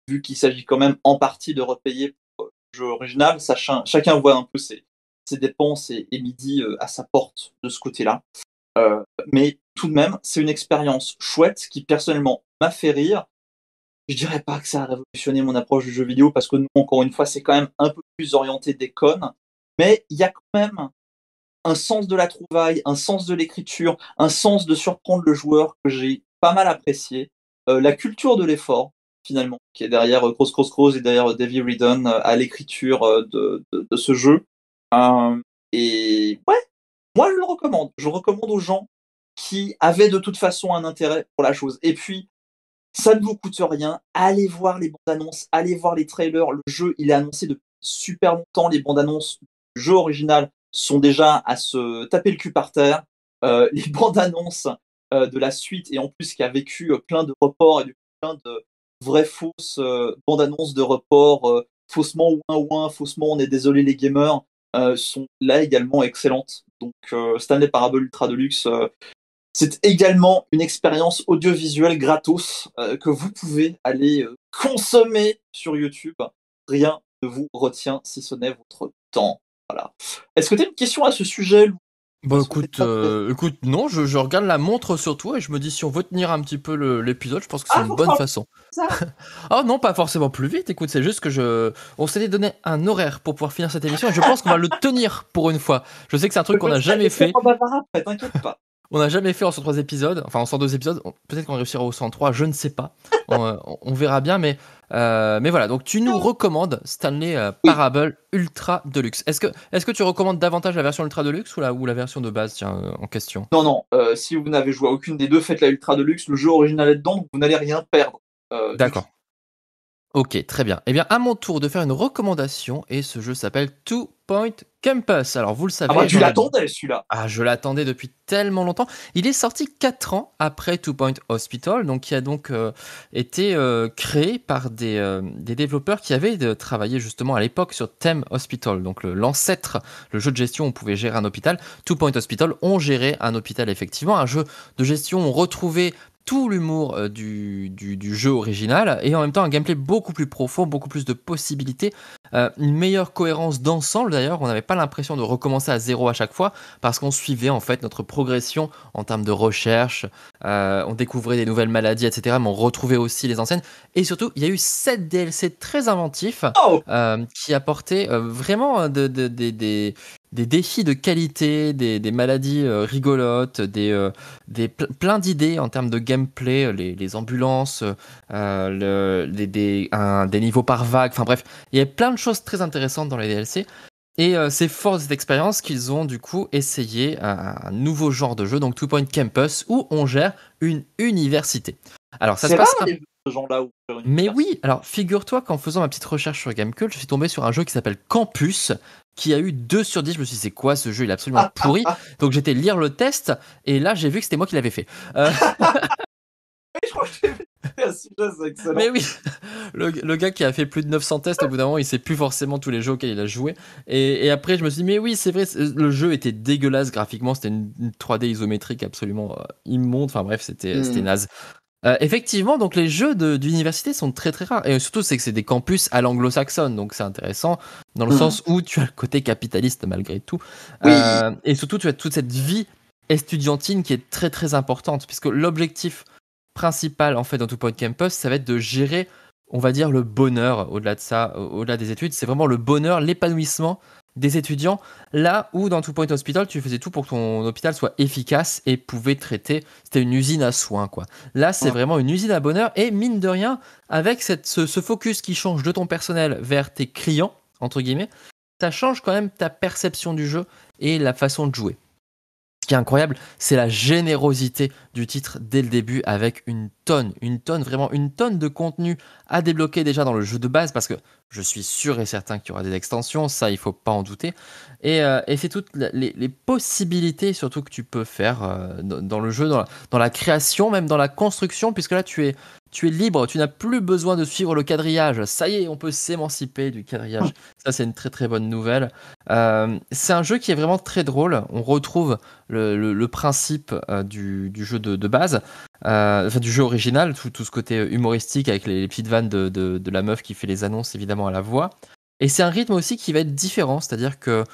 vu qu'il s'agit quand même en partie de repayer pour euh, le jeu original. chacun voit un peu ses, dépenses et, Midi euh, à sa porte de ce côté-là. mais tout de même, c'est une expérience chouette qui personnellement m'a fait rire. Je dirais pas que ça a révolutionné mon approche du jeu vidéo parce que nous encore une fois, c'est quand même un peu plus orienté des connes. Mais il y a quand même un sens de la trouvaille, un sens de l'écriture, un sens de surprendre le joueur que j'ai pas mal apprécié. Euh, la culture de l'effort finalement, qui est derrière euh, Cross Cross Cross et derrière euh, Davy Redon à l'écriture de, ce jeu. et ouais, moi je le recommande. Je recommande aux gens qui avaient de toute façon un intérêt pour la chose. Et puis, ça ne vous coûte rien. Allez voir les bandes annonces, allez voir les trailers. Le jeu, il est annoncé depuis super longtemps. Les bandes annonces du jeu original sont déjà à se taper le cul par terre. les bandes annonces euh, de la suite et en plus qui a vécu euh, plein de reports et du plein de vraies fausses euh, bande annonces de reports faussement ou un ou un, faussement on est désolé les gamers sont là également excellentes. Donc Stanley Parable Ultra Deluxe, c'est également une expérience audiovisuelle gratos que vous pouvez aller consommer sur YouTube. Rien ne vous retient si ce n'est votre temps. Voilà. Est-ce que tu as une question à ce sujet, Lou Bon, bah, bah, écoute, euh, écoute, non, je, regarde la montre sur toi et je me dis si on veut tenir un petit peu l'épisode, je pense que c'est ah, une bonne façon. oh, non, pas forcément plus vite. Écoute, c'est juste que je, on s'était donné un horaire pour pouvoir finir cette émission et je pense qu'on va le tenir pour une fois. Je sais que c'est un truc qu'on n'a jamais fait. t'inquiète pas. On n'a jamais fait en 103 épisodes, enfin en 102 épisodes, peut-être qu'on réussira au 103, je ne sais pas. on, verra bien, mais, euh, mais voilà. Donc tu nous recommandes Stanley euh, Parable Ultra Deluxe. Est-ce que, est que tu recommandes davantage la version Ultra Deluxe ou la, la version de base euh, en question Non, non. si vous n'avez joué à aucune des deux, faites la Ultra Deluxe. Le jeu original est dedans, donc vous n'allez rien perdre. D'accord. Ok, très bien. Eh bien, à mon tour de faire une recommandation, et ce jeu s'appelle Two Point Campus. Alors, vous le ah, savez. Ah, tu l'attendais celui-là. Ah, je l'attendais depuis tellement longtemps. Il est sorti quatre ans après Two Point Hospital, donc qui a donc euh, été euh, créé par euh, des, développeurs qui avaient travaillé justement à l'époque sur Theme Hospital, donc l'ancêtre, le, jeu de gestion où on pouvait gérer un hôpital. Two Point Hospital ont géré un hôpital, effectivement. Un jeu de gestion où on retrouvait tout l'humour euh, du, jeu original et en même temps un gameplay beaucoup plus profond, beaucoup plus de possibilités, euh, une meilleure cohérence d'ensemble d'ailleurs, on n'avait pas l'impression de recommencer à zéro à chaque fois parce qu'on suivait en fait notre progression en termes de recherche, euh, on découvrait des nouvelles maladies etc mais on retrouvait aussi les anciennes et surtout il y a eu 7 DLC très inventifs oh qui apportaient vraiment des des défis de qualité, des, maladies euh, rigolotes, des, euh, plein d'idées en termes de gameplay, euh, les, ambulances, des, niveaux par vague, enfin bref, il y a plein de choses très intéressantes dans les DLC. Et c'est fort de cette expérience qu'ils ont du coup essayé un nouveau genre de jeu, donc Two Point Campus, où on gère une université. Alors ça se passe. Mais oui, alors figure-toi qu'en faisant ma petite recherche sur Gamecult, je suis tombé sur un jeu qui s'appelle Campus, qui a eu 2 sur 10. Je me suis dit, c'est quoi ce jeu Il est absolument pourri. Donc j'étais lire le test, et là j'ai vu que c'était moi qui l'avais fait. Euh mais oui, le, gars qui a fait plus de 900 tests, au bout d'un moment, il sait plus forcément tous les jeux auxquels il a joué. Et, après, je me suis dit, mais oui, c'est vrai, le jeu était dégueulasse graphiquement, c'était une, 3D isométrique absolument euh, immonde. Enfin bref, c'était hmm. naze. Euh, effectivement, donc les jeux d'université sont très très rares. Et surtout, c'est que c'est des campus à l'anglo-saxonne, donc c'est intéressant dans le mm. sens où tu as le côté capitaliste malgré tout. Euh, et surtout, tu as toute cette vie estudiantine qui est très très importante, puisque l'objectif principal en fait dans tout Point Campus, ça va être de gérer, on va dire, le bonheur au-delà de ça, au-delà des études. C'est vraiment le bonheur, l'épanouissement des étudiants, là où dans tout Point Hospital, tu faisais tout pour que ton hôpital soit efficace et pouvait traiter. C'était une usine à soins, quoi. Là, c'est vraiment une usine à bonheur. Et mine de rien, avec cette, ce focus qui change de ton personnel vers tes clients, entre guillemets, ça change quand même ta perception du jeu et la façon de jouer ce qui est incroyable, c'est la générosité du titre dès le début avec une tonne, une tonne, vraiment une tonne de contenu à débloquer déjà dans le jeu de base parce que je suis sûr et certain qu'il y aura des extensions, ça il faut pas en douter. Et, euh, c'est toutes les, possibilités surtout que tu peux faire euh, dans, le jeu, dans la, création, même dans la construction, puisque là tu es, tu es libre, tu n'as plus besoin de suivre le quadrillage. Ça y est, on peut s'émanciper du quadrillage. Ah. Ça, c'est une très très bonne nouvelle. Euh, c'est un jeu qui est vraiment très drôle. On retrouve le, principe euh, du, jeu de, base, euh, enfin du jeu original, tout, ce côté humoristique avec les, petites vannes de, de, la meuf qui fait les annonces évidemment à la voix. Et c'est un rythme aussi qui va être différent, c'est-à-dire que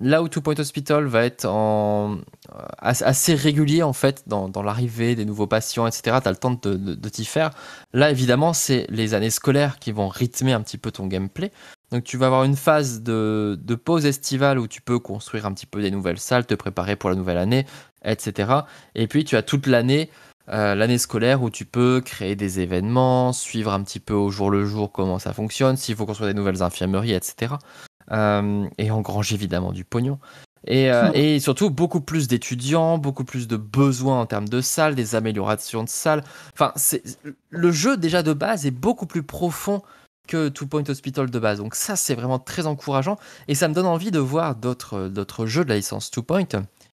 là où Two Point Hospital va être en, euh, assez régulier en fait dans, l'arrivée des nouveaux patients, etc. Tu as le temps de, t'y faire. Là, évidemment, c'est les années scolaires qui vont rythmer un petit peu ton gameplay. Donc tu vas avoir une phase de, de, pause estivale où tu peux construire un petit peu des nouvelles salles, te préparer pour la nouvelle année, etc. Et puis tu as toute l'année euh, l'année scolaire où tu peux créer des événements, suivre un petit peu au jour le jour comment ça fonctionne, s'il faut construire des nouvelles infirmeries, etc. Euh, et engranger évidemment du pognon. Euh, et, surtout beaucoup plus d'étudiants, beaucoup plus de besoins en termes de salles, des améliorations de salles. Enfin, le jeu déjà de base est beaucoup plus profond que Two Point Hospital de base. Donc ça, c'est vraiment très encourageant et ça me donne envie de voir d'autres jeux de la licence Two Point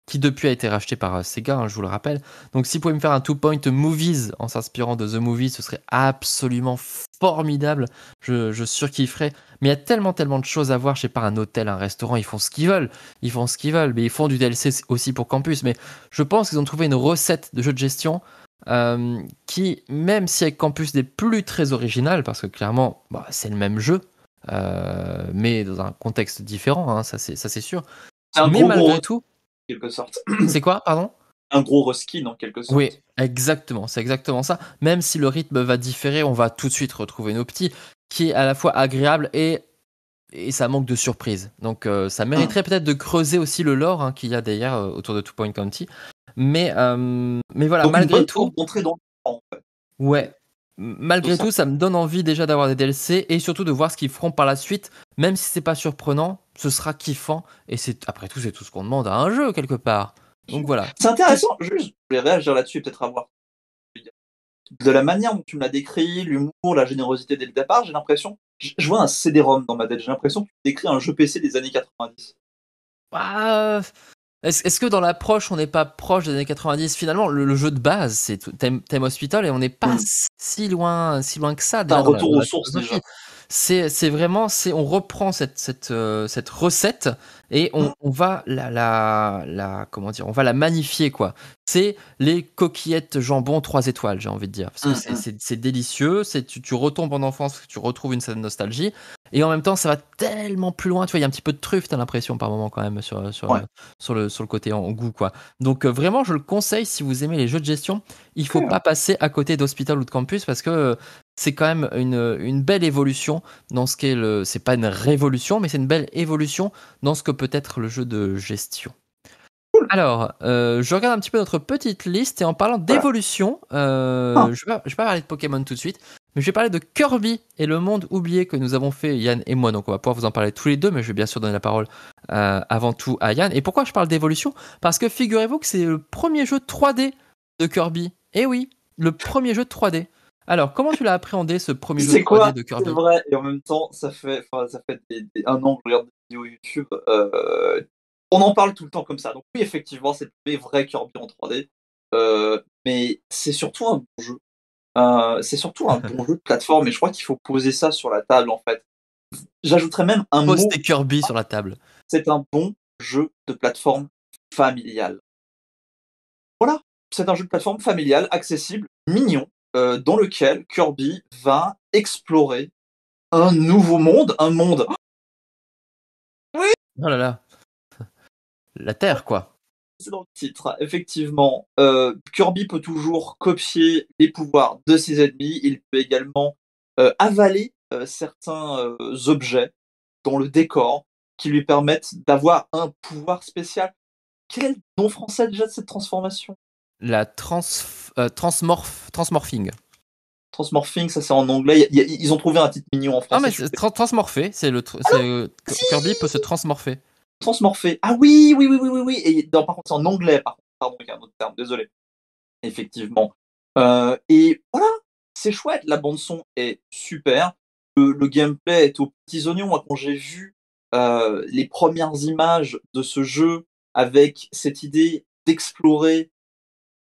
qui depuis a été racheté par euh, Sega, hein, je vous le rappelle. Donc si vous pouvez me faire un Two Point Movies en s'inspirant de The Movie, ce serait absolument formidable. Je, je surkifferais. Mais il y a tellement, tellement de choses à voir. Je sais pas, un hôtel, un restaurant, ils font ce qu'ils veulent. Ils font ce qu'ils veulent. Mais ils font du DLC aussi pour Campus. Mais je pense qu'ils ont trouvé une recette de jeu de gestion euh, qui, même si avec Campus n'est plus très original, parce que clairement, bah, c'est le même jeu, euh, mais dans un contexte différent, hein, ça c'est sûr. mais malgré tout quelque sorte. C'est quoi, pardon un gros reskin en quelque sorte. Oui, exactement, c'est exactement ça. Même si le rythme va différer, on va tout de suite retrouver nos petits, qui est à la fois agréable et, ça manque de surprise. Donc euh, ça mériterait ah. peut-être de creuser aussi le lore hein, qu'il y a derrière euh, autour de Two Point County. Mais, euh, mais voilà, malgré tout. Ouais. Malgré tout, ça. ça me donne envie déjà d'avoir des DLC et surtout de voir ce qu'ils feront par la suite, même si c'est pas surprenant, ce sera kiffant. Et c'est après tout, c'est tout ce qu'on demande à un jeu, quelque part. Donc voilà. C'est intéressant, juste, je voulais réagir là-dessus, peut-être avoir. De la manière dont tu me l'as décrit, l'humour, la générosité dès le départ, j'ai l'impression. Je vois un CD-ROM dans ma tête, j'ai l'impression que tu décris un jeu PC des années 90. Ah, est-ce, que dans l'approche, on n'est pas proche des années 90 Finalement, le, jeu de base, c'est Time, Hospital, et on n'est pas mm. si, loin, si loin que ça. d'un un retour aux sources, déjà c'est vraiment, on reprend cette, cette, euh, cette recette et on, va la, la, la, comment dire, on va la magnifier quoi. C'est les coquillettes jambon 3 étoiles, j'ai envie de dire, mm, mm. c'est délicieux, c'est tu, retombes en enfance, tu retrouves une certaine nostalgie, et en même temps ça va tellement plus loin, tu vois, il y a un petit peu de truffe, t'as l'impression par moment quand même sur sur, le, sur, le, sur le côté en, goût quoi. Donc euh, vraiment je le conseille si vous aimez les jeux de gestion, il faut pas passer à côté d'Hospital ou de Campus parce que euh, c'est quand même une, une, belle évolution dans ce qu'est le. C'est pas une révolution, mais c'est une belle évolution dans ce que peut être le jeu de gestion. Alors, euh, je regarde un petit peu notre petite liste et en parlant d'évolution, euh, ah. je ne vais, pas parler de Pokémon tout de suite, mais je vais parler de Kirby et le monde oublié que nous avons fait, Yann et moi. Donc, on va pouvoir vous en parler tous les deux, mais je vais bien sûr donner la parole euh, avant tout à Yann. Et pourquoi je parle d'évolution Parce que figurez-vous que c'est le premier jeu 3D de Kirby. Eh oui, le premier jeu 3D. Alors, comment tu l'as appréhendé ce premier jeu 3D de Kirby C'est vrai, et en même temps, ça fait, ça fait un an que je regarde YouTube. Euh, on en parle tout le temps comme ça. Donc oui, effectivement, c'est vrai Kirby en 3D. Euh, mais c'est surtout un bon jeu. Euh, c'est surtout un bon jeu de plateforme et je crois qu'il faut poser ça sur la table en fait. J'ajouterais même un Poster mot. Kirby sur la table. C'est un bon jeu de plateforme familiale. Voilà, c'est un jeu de plateforme familiale, accessible, mignon, dans lequel Kirby va explorer un nouveau monde, un monde Oh là là. La Terre, quoi. C'est dans le titre, hein. effectivement. Euh, Kirby peut toujours copier les pouvoirs de ses ennemis. Il peut également euh, avaler euh, certains objets dans le décor qui lui permettent d'avoir un pouvoir spécial. Quel est le nom français déjà de cette transformation La trans transmorph transmorphing. Transmorphing, ça c'est en anglais. ils ont trouvé un titre mignon en ah, français. Ah, mais c'est le. Kirby peut se transmorpher. Transmorpher. Ah oui, oui, oui, oui, oui. oui. Et, par contre, c'est en anglais, Pardon, il un autre terme, désolé. Effectivement. Euh, et voilà, c'est chouette. La bande-son est super. Le, gameplay est aux petits oignons. Hein. quand j'ai vu euh, les premières images de ce jeu avec cette idée d'explorer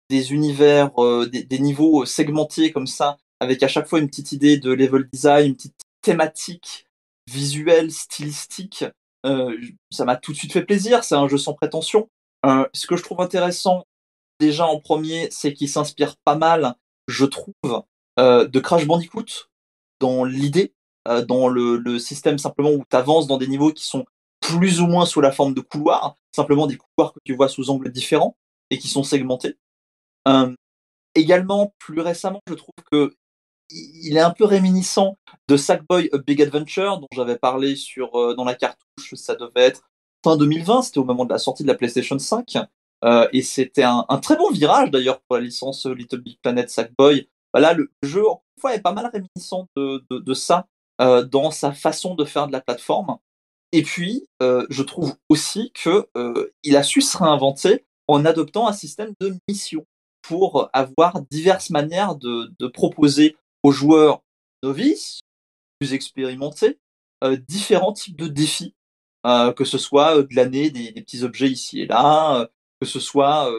des univers, euh, des, niveaux segmentés comme ça, avec à chaque fois une petite idée de level design, une petite thématique visuelle, stylistique. Euh, ça m'a tout de suite fait plaisir, c'est un jeu sans prétention. Euh, ce que je trouve intéressant, déjà en premier, c'est qu'il s'inspire pas mal, je trouve, euh, de Crash Bandicoot dans l'idée, euh, dans le, le, système simplement où tu avances dans des niveaux qui sont plus ou moins sous la forme de couloirs, simplement des couloirs que tu vois sous angles différents et qui sont segmentés. Euh, également, plus récemment, je trouve que il est un peu réminiscent de Sackboy Big Adventure, dont j'avais parlé sur, euh, dans la cartouche, ça devait être fin 2020, c'était au moment de la sortie de la PlayStation 5. Euh, et c'était un, un, très bon virage d'ailleurs pour la licence euh, Little Big Planet Sackboy. Voilà, bah le jeu, encore une fois, est pas mal réminiscent de, de, de ça dans sa façon de faire de la plateforme. Et puis, je trouve aussi que il a su se réinventer en adoptant un système de mission pour avoir diverses manières de, de proposer aux joueurs novices, plus expérimentés, euh, différents types de défis, euh, que ce soit euh, de l'année, des, petits objets ici et là, que ce soit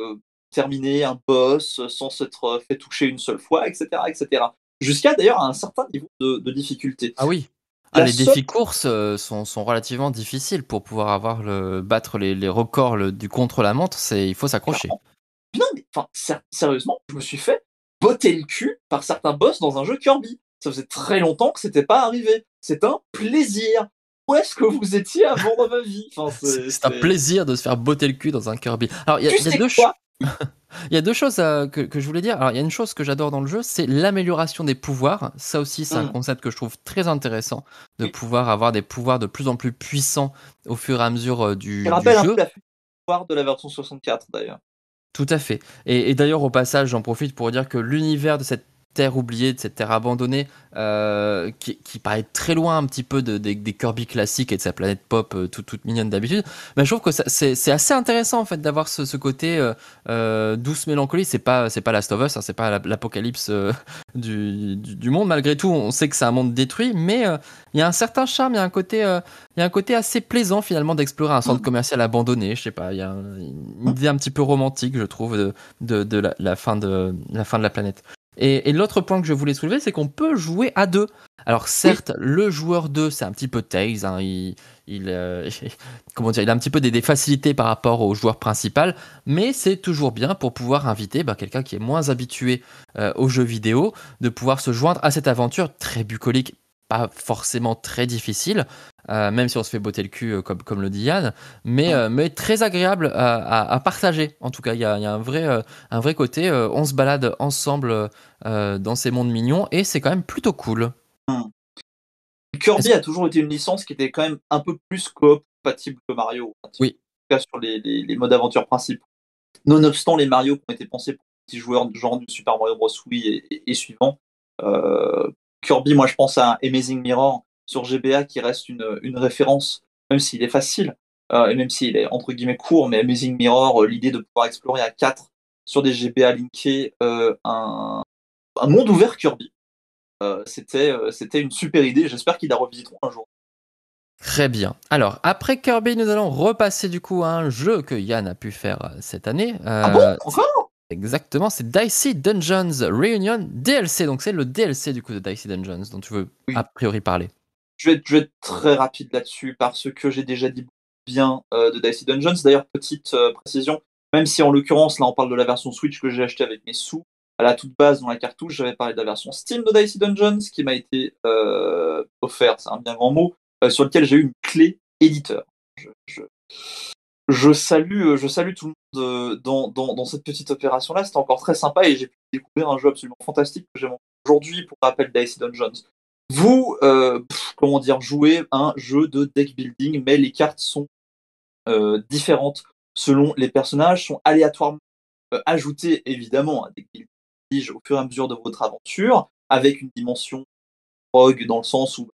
terminer un boss sans s'être fait toucher une seule fois, etc. etc. Jusqu'à d'ailleurs un certain niveau de, difficulté. Ah oui. Ah, les défis courses sont, sont, relativement difficiles pour pouvoir avoir le, battre les, records du contre-la-montre. Il faut s'accrocher. Non, enfin, sérieusement, je me suis fait botter le cul par certains boss dans un jeu Kirby. Ça faisait très longtemps que c'était pas arrivé. C'est un plaisir. Où est-ce que vous étiez avant dans ma vie C'est un plaisir de se faire botter le cul dans un Kirby. Alors, il y a, deux choses. que, je voulais dire. Alors, il y a une chose que j'adore dans le jeu, c'est l'amélioration des pouvoirs. Ça aussi, c'est un mm. concept que je trouve très intéressant, de pouvoir avoir des pouvoirs de plus en plus puissants au fur et à mesure euh, du, je rappelle jeu. rappelle un peu de la version 64, d'ailleurs. Tout à fait. Et, d'ailleurs, au passage, j'en profite pour dire que l'univers de cette terre oubliée, de cette terre abandonnée, euh, qui, paraît très loin un petit peu de, des Kirby classiques et de sa planète pop euh, toute mignonne d'habitude. Mais je trouve que c'est assez intéressant en fait d'avoir ce, côté euh, douce mélancolie. C'est pas c'est pas Last of Us, hein, c'est pas l'apocalypse du, du, monde. Malgré tout, on sait que c'est un monde détruit, mais il y a un certain charme, il y a un côté il y a un côté assez plaisant finalement d'explorer un centre mm. commercial abandonné. Je sais pas, il y a une idée un petit peu romantique, je trouve, de, de, la, fin de la fin de la planète. Et, l'autre point que je voulais soulever, c'est qu'on peut jouer à deux. Alors certes, le joueur 2, c'est un petit peu Tails, hein. il, euh, comment a un petit peu des, facilités par rapport au joueur principal, mais c'est toujours bien pour pouvoir inviter bah, quelqu'un qui est moins habitué euh, aux jeux vidéo, de pouvoir se joindre à cette aventure très bucolique, pas forcément très difficile, euh, même si on se fait botter le cul, euh, comme, comme le dit Yann, mais, euh, mais très agréable à, à, partager. En tout cas, il y a, un, vrai, un vrai côté, on se balade ensemble dans ces mondes mignons, et c'est quand même plutôt cool. Curdy mmh. Kirby a toujours été une licence qui était quand même un peu plus compatible que Mario, en oui. tout cas sur les, les, modes aventure principaux. Nonobstant les Mario qui ont été pensés pour les petits joueurs du genre du Super Mario Bros. Wii et, suivant, Kirby, moi je pense à Amazing Mirror sur GBA qui reste une, référence, même s'il est facile, euh, et même s'il est entre guillemets court, mais Amazing Mirror, euh, l'idée de pouvoir explorer à 4 sur des GBA linkés euh, un, monde ouvert Kirby, c'était, c'était une super idée, j'espère qu'ils la revisiteront un jour. Très bien. Alors, après Kirby, nous allons repasser du coup à un jeu que Yann a pu faire cette année. Ah bon Encore Exactement, c'est Dicey Dungeons Reunion DLC. Donc c'est le DLC du coup de Dicey Dungeons dont tu veux a priori parler. Je vais, être, très rapide là-dessus parce que j'ai déjà dit bien euh, de Dicey Dungeons. D'ailleurs, petite euh, précision, même si en l'occurrence là on parle de la version Switch que j'ai acheté avec mes sous, à la toute base dans la cartouche, j'avais parlé de la version Steam de Dicey Dungeons qui m'a été euh, offerte, c'est un bien grand mot, sur lequel j'ai eu une clé éditeur. Je, salue, je salue tout le monde dans, cette petite opération-là, c'était encore très sympa et j'ai pu découvrir un jeu absolument fantastique que j'aime aujourd'hui pour rappel Dicey Dungeons. Vous, euh, comment dire, jouez un jeu de deck building, mais les cartes sont euh, différentes selon les personnages, sont aléatoirement euh, ajoutées évidemment à des au fur et à mesure de votre aventure, avec une dimension rogue dans le sens où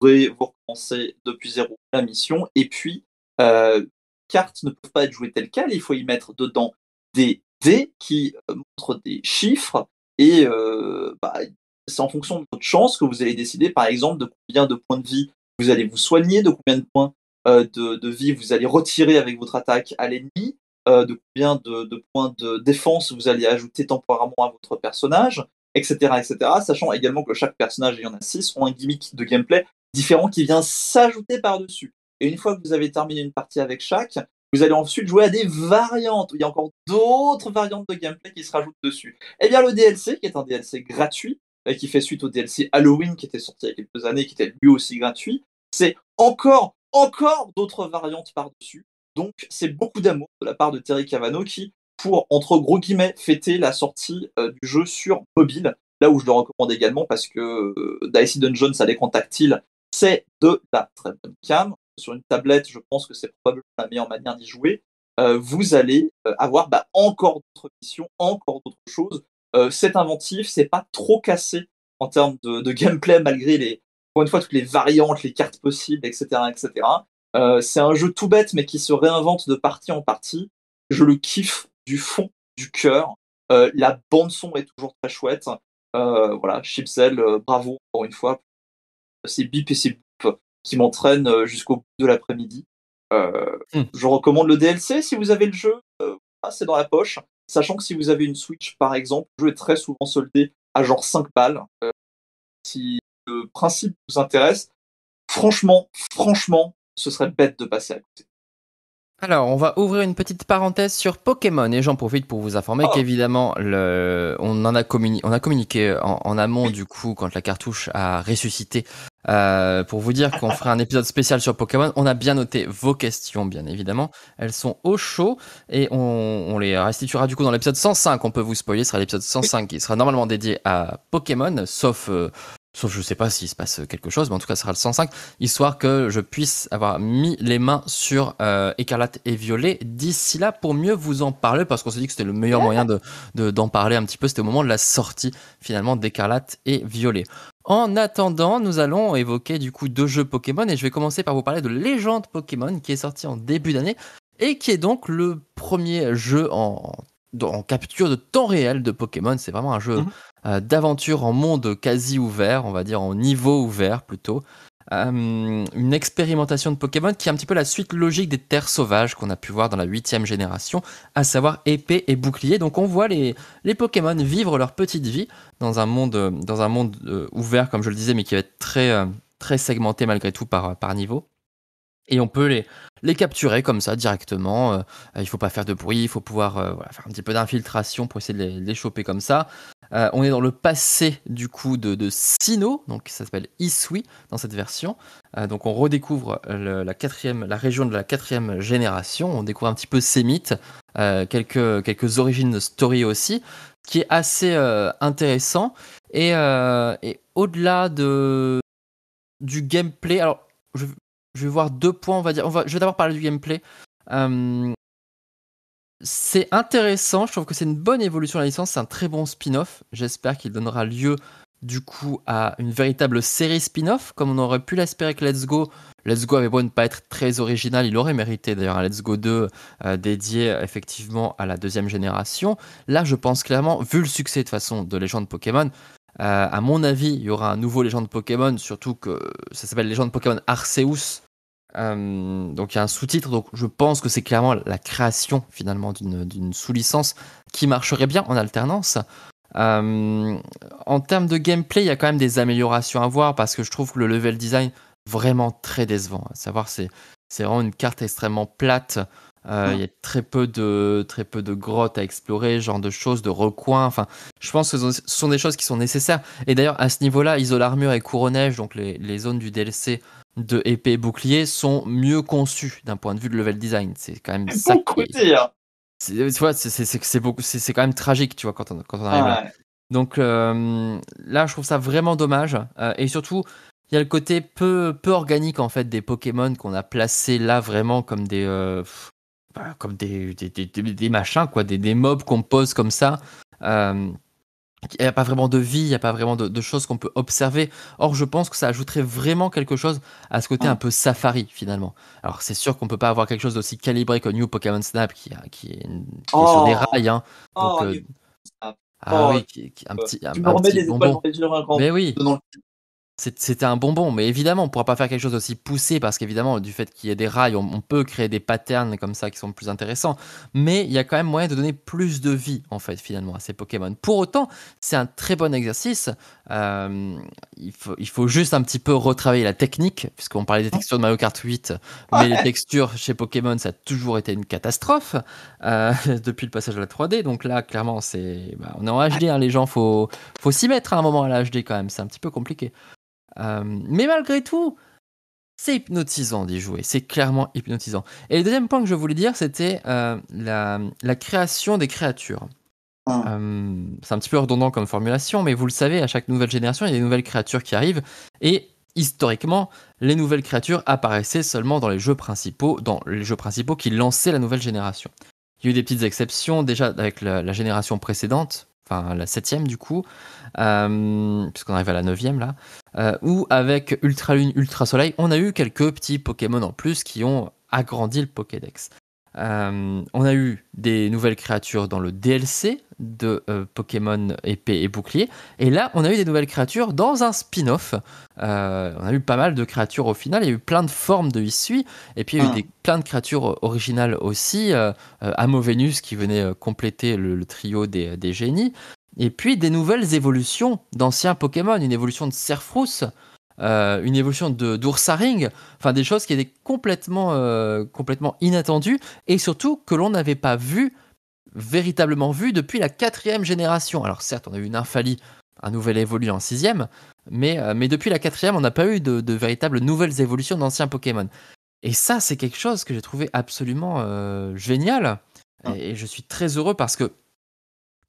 vous vous recommencer depuis zéro la mission, et puis euh, cartes ne peuvent pas être jouées telles quelles, il faut y mettre dedans des dés qui euh, montrent des chiffres, et euh, bah, c'est en fonction de votre chance que vous allez décider, par exemple, de combien de points de vie vous allez vous soigner, de combien de points euh, de, vie vous allez retirer avec votre attaque à l'ennemi, de combien de, points de défense vous allez ajouter temporairement à votre personnage, etc., etc. Sachant également que chaque personnage, il y en a 6, ont un gimmick de gameplay différent qui vient s'ajouter par-dessus. Et une fois que vous avez terminé une partie avec chaque, vous allez ensuite jouer à des variantes. Il y a encore d'autres variantes de gameplay qui se rajoutent dessus. Eh bien, le DLC, qui est un DLC gratuit, et euh, qui fait suite au DLC Halloween qui était sorti il y a quelques années, qui était lui aussi gratuit, c'est encore, encore d'autres variantes par-dessus. Donc, c'est beaucoup d'amour de la part de Terry Cavano qui, pour, entre gros guillemets, fêter la sortie euh, du jeu sur mobile, là où je le recommande également parce que Dicey euh, Dungeons, à l'écran tactile, c'est de la très bonne cam sur une tablette, je pense que c'est probablement la meilleure manière d'y jouer, euh, vous allez euh, avoir bah, encore d'autres missions, encore d'autres choses. Euh, c'est inventif, c'est pas trop cassé en termes de, gameplay malgré les, encore une fois, toutes les variantes, les cartes possibles, etc., etc. c'est un jeu tout bête, mais qui se réinvente de partie en partie. Je le kiffe du fond du cœur. la bande son est toujours très chouette. voilà, Chipsel, bravo encore une fois. C'est bip et c'est qui m'entraîne euh, jusqu'au bout de l'après-midi. Euh, hmm. Je recommande le DLC si vous avez le jeu, euh, ah, c'est dans la poche. Sachant que si vous avez une Switch, par exemple, le jeu est très souvent soldé à genre 5 balles. si le principe vous intéresse, franchement, franchement, ce serait bête de passer à côté. Alors, on va ouvrir une petite parenthèse sur Pokémon et j'en profite pour vous informer ah. qu'évidemment, le... on en a, on a communiqué en, amont du coup quand la cartouche a ressuscité euh, pour vous dire qu'on fera un épisode spécial sur Pokémon, on a bien noté vos questions, bien évidemment. Elles sont au chaud et on, les restituera du coup dans l'épisode 105. On peut vous spoiler, ce sera l'épisode 105 qui sera normalement dédié à Pokémon, sauf euh, Sauf je sais pas s'il se passe quelque chose, mais en tout cas ce sera le 105, histoire que je puisse avoir mis les mains sur euh, Écarlate et Violet d'ici là pour mieux vous en parler, parce qu'on s'est dit que c'était le meilleur moyen de d'en parler un petit peu, c'était au moment de la sortie finalement d'Écarlate et Violet. En attendant, nous allons évoquer du coup deux jeux Pokémon et je vais commencer par vous parler de Légende Pokémon qui est sorti en début d'année et qui est donc le premier jeu en, capture de temps réel de Pokémon. C'est vraiment un jeu mhm. euh, d'aventure en monde quasi ouvert, on va dire en niveau ouvert plutôt. Euh, une expérimentation de Pokémon qui est un petit peu la suite logique des terres sauvages qu'on a pu voir dans la huitième génération, à savoir épée et bouclier. Donc on voit les, les Pokémon vivre leur petite vie dans un monde, euh, dans un monde euh, ouvert, comme je le disais, mais qui va être très, très segmenté malgré tout par, par niveau. Et on peut les, les capturer comme ça directement. il faut pas faire de bruit, il faut pouvoir voilà, faire un petit peu d'infiltration pour essayer de les, les choper comme ça. Euh, on est dans le passé du coup de, Sino, donc ça s'appelle Isui dans cette version. Euh, donc on redécouvre la, quatrième, la région de la quatrième génération, on découvre un petit peu ses mythes, euh, quelques, quelques origines de story aussi, qui est assez intéressant. Et, au-delà de, du gameplay, alors je, je, vais voir deux points, on va dire. On va, je vais d'abord parler du gameplay c'est intéressant, je trouve que c'est une bonne évolution de la licence, c'est un très bon spin-off. J'espère qu'il donnera lieu du coup à une véritable série spin-off, comme on aurait pu l'espérer avec Let's Go. Let's Go avait beau ne pas être très original, il aurait mérité d'ailleurs un Let's Go 2 euh, dédié effectivement à la deuxième génération. Là, je pense clairement, vu le succès de façon de Légende Pokémon, euh, à mon avis, il y aura un nouveau Légende Pokémon, surtout que ça s'appelle Légende Pokémon Arceus euh, donc il y a un sous-titre, donc je pense que c'est clairement la création finalement d'une sous-licence qui marcherait bien en alternance. Euh, en termes de gameplay, il y a quand même des améliorations à voir parce que je trouve que le level design vraiment très décevant. À savoir, c'est vraiment une carte extrêmement plate. Euh, il y a très peu de très peu de grottes à explorer, genre de choses, de recoins. Enfin, je pense que ce sont des choses qui sont nécessaires. Et d'ailleurs, à ce niveau-là, Isolarmure et Couronneige, donc les, zones du DLC, de épée et bouclier sont mieux conçus d'un point de vue de level design. C'est quand même ça C'est, beaucoup, c'est, quand même tragique, tu vois, quand on, quand on arrive là. Donc euh, là, je trouve ça vraiment dommage. Euh, et surtout, il y a le côté peu, peu organique, en fait, des Pokémon qu'on a placés là vraiment comme des... Euh, bah, comme des des, des, des, machins, quoi, des, des mobs qu'on pose comme ça il n'y a pas vraiment de vie, il n'y a pas vraiment de, choses qu'on peut observer. Or, je pense que ça ajouterait vraiment quelque chose à ce côté un peu safari, finalement. Alors, c'est sûr qu'on ne peut pas avoir quelque chose d'aussi calibré que New Pokémon Snap, qui, hein, qui, est, sur des oh. rails. Hein. Oh, euh, ah oui, oh. qui, un petit, un, un petit bonbon. Mais oui, c'était un bonbon, mais évidemment, on pourra pas faire quelque chose aussi poussé parce qu'évidemment, du fait qu'il y ait des rails, on, peut créer des patterns comme ça qui sont plus intéressants. Mais il y a quand même moyen de donner plus de vie, en fait, finalement, à ces Pokémon. Pour autant, c'est un très bon exercice. Euh, il, faut, juste un petit peu retravailler la technique, puisqu'on parlait des textures de Mario Kart 8, mais les textures chez Pokémon, ça a toujours été une catastrophe euh, depuis le passage à la 3D. Donc là, clairement, c'est, bah, on est en HD, hein, les gens, faut, faut s'y mettre hein, à un moment à la HD quand même, c'est un petit peu compliqué. Euh, mais malgré tout, c'est hypnotisant d'y jouer, c'est clairement hypnotisant. Et le deuxième point que je voulais dire, c'était euh, la, la, création des créatures. Ah. Euh, c'est un petit peu redondant comme formulation, mais vous le savez, à chaque nouvelle génération, il y a des nouvelles créatures qui arrivent. Et historiquement, les nouvelles créatures apparaissaient seulement dans les jeux principaux, dans les jeux principaux qui lançaient la nouvelle génération. Il y a eu des petites exceptions déjà avec la, la génération précédente, enfin la septième du coup, euh, puisqu'on arrive à la neuvième là, euh, ou avec Ultra Lune, Ultra Soleil, on a eu quelques petits Pokémon en plus qui ont agrandi le Pokédex. Euh, on a eu des nouvelles créatures dans le DLC de Pokémon épée et bouclier. Et là, on a eu des nouvelles créatures dans un spin-off. on a eu pas mal de créatures au final. Il y a eu plein de formes de Issui. Et puis, il y a eu ah. des, plein de créatures originales aussi. Amo Vénus qui venait compléter le, trio des, génies. Et puis des nouvelles évolutions d'anciens Pokémon, une évolution de Serfrousse, euh, une évolution de d'Oursaring, enfin des choses qui étaient complètement, euh, complètement inattendues et surtout que l'on n'avait pas vu, véritablement vu, depuis la quatrième génération. Alors certes, on a eu une infalie, un nouvel évolué en sixième, mais, euh, mais depuis la quatrième, on n'a pas eu de, véritables nouvelles évolutions d'anciens Pokémon. Et ça, c'est quelque chose que j'ai trouvé absolument génial. Ah. et je suis très heureux parce que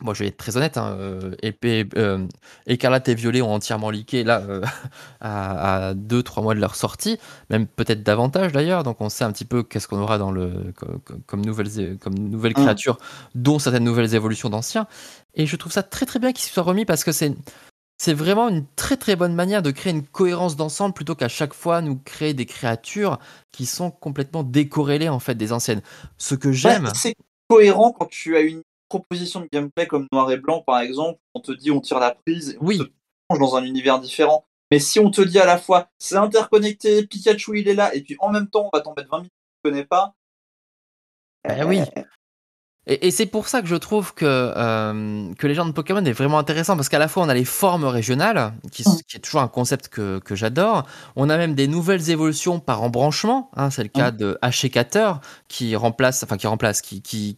moi, je vais être très honnête, hein, épée, euh, euh, Écarlate et Violet ont entièrement liqué là euh, à 2-3 mois de leur sortie, même peut-être davantage d'ailleurs. Donc, on sait un petit peu qu'est-ce qu'on aura dans le, comme, nouvelles, comme nouvelles mmh. créatures, dont certaines nouvelles évolutions d'anciens. Et je trouve ça très très bien qu'ils se soient remis parce que c'est, c'est vraiment une très très bonne manière de créer une cohérence d'ensemble plutôt qu'à chaque fois nous créer des créatures qui sont complètement décorrélées en fait des anciennes. Ce que j'aime. C'est cohérent quand tu as une propositions de gameplay comme Noir et Blanc, par exemple, on te dit on tire la prise, on oui. change dans un univers différent. Mais si on te dit à la fois c'est interconnecté, Pikachu il est là, et puis en même temps on va tomber mettre 20 minutes tu connais pas. Eh oui. Euh. Et, c'est pour ça que je trouve que, euh, que les gens de Pokémon est vraiment intéressant parce qu'à la fois on a les formes régionales, mm. qui, est toujours un concept que, que j'adore. On a même des nouvelles évolutions par embranchement. Hein, c'est le mm. cas de Hécateur, qui remplace, enfin qui remplace, qui, qui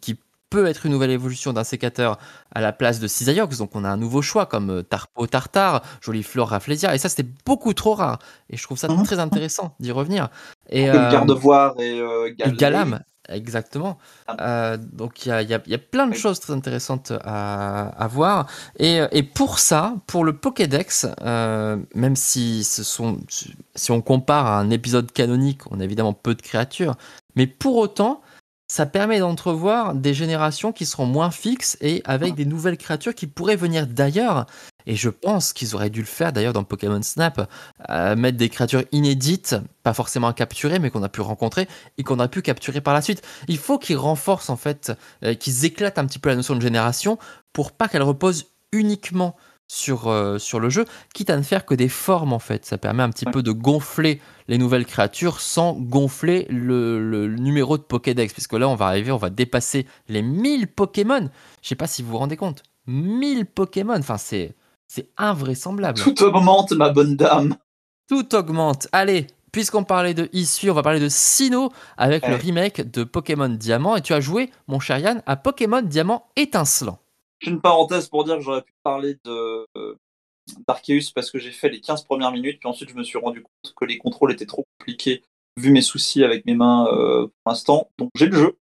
peut être une nouvelle évolution d'un sécateur à la place de Cisaiox. Donc on a un nouveau choix comme euh, Tarpo Tartare, Jolie Flore Rafflesia. Et ça, c'était beaucoup trop rare. Et je trouve ça mhm. très intéressant d'y revenir. Et, euh, Gardevoir et, euh, Galam. Exactement. Ah. Euh, donc il y a, plein de choses très intéressantes à, voir. Et, pour ça, pour le Pokédex, même si ce sont, si on compare à un épisode canonique, on a évidemment peu de créatures, mais pour autant, ça permet d'entrevoir des générations qui seront moins fixes et avec ah. des nouvelles créatures qui pourraient venir d'ailleurs. Et je pense qu'ils auraient dû le faire d'ailleurs dans Pokémon Snap, euh, mettre des créatures inédites, pas forcément capturées, mais qu'on a pu rencontrer et qu'on a pu capturer par la suite. Il faut qu'ils renforcent en fait, euh, qu'ils éclatent un petit peu la notion de génération pour pas qu'elle repose uniquement sur, euh, sur le jeu, quitte à ne faire que des formes en fait. Ça permet un petit peu de gonfler les nouvelles créatures sans gonfler le, numéro de Pokédex, puisque là on va arriver, on va dépasser les 1000 Pokémon. Je sais pas si vous vous rendez compte, 1000 Pokémon, enfin c'est, c'est invraisemblable. Tout augmente ma bonne dame. Tout augmente. Allez, puisqu'on parlait de Issue, on va parler de Sino avec le remake de Pokémon Diamant, et tu as joué, mon cher Yann, à Pokémon Diamant étincelant. J'ai une parenthèse pour dire que j'aurais pu parler de euh, d'Arceus parce que j'ai fait les 15 premières minutes, puis ensuite je me suis rendu compte que les contrôles étaient trop compliqués vu mes soucis avec mes mains euh, pour l'instant. Donc j'ai le jeu.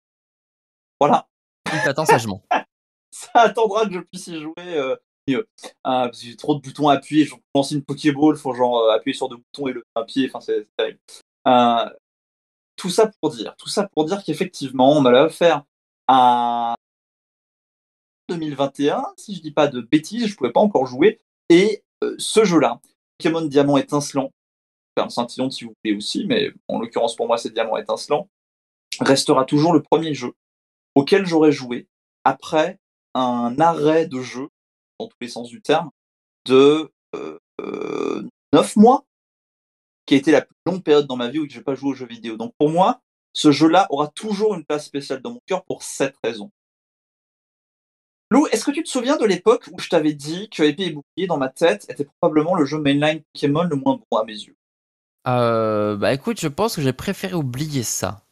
Voilà. Il t'attend sagement. Ça attendra que je puisse y jouer euh, mieux. Ah, parce que j'ai trop de boutons à appuyer. Je lance une Pokéball, faut genre euh, appuyer sur deux boutons et le un pied. Enfin, c'est terrible. tout ça pour dire, tout ça pour dire qu'effectivement, on a faire un... 2021, si je ne dis pas de bêtises, je ne pouvais pas encore jouer. Et euh, ce jeu-là, Pokémon Diamant étincelant, un scintillant si vous voulez aussi, mais en l'occurrence pour moi c'est Diamant étincelant, restera toujours le premier jeu auquel j'aurais joué après un arrêt de jeu, dans tous les sens du terme, de euh, euh, neuf 9 mois, qui a été la plus longue période dans ma vie où je n'ai pas joué aux jeux vidéo. Donc pour moi, ce jeu-là aura toujours une place spéciale dans mon cœur pour cette raison. Lou, est-ce que tu te souviens de l'époque où je t'avais dit que Épée et Bouclier, dans ma tête, était probablement le jeu mainline Pokémon le moins bon à mes yeux euh, Bah écoute, je pense que j'ai préféré oublier ça.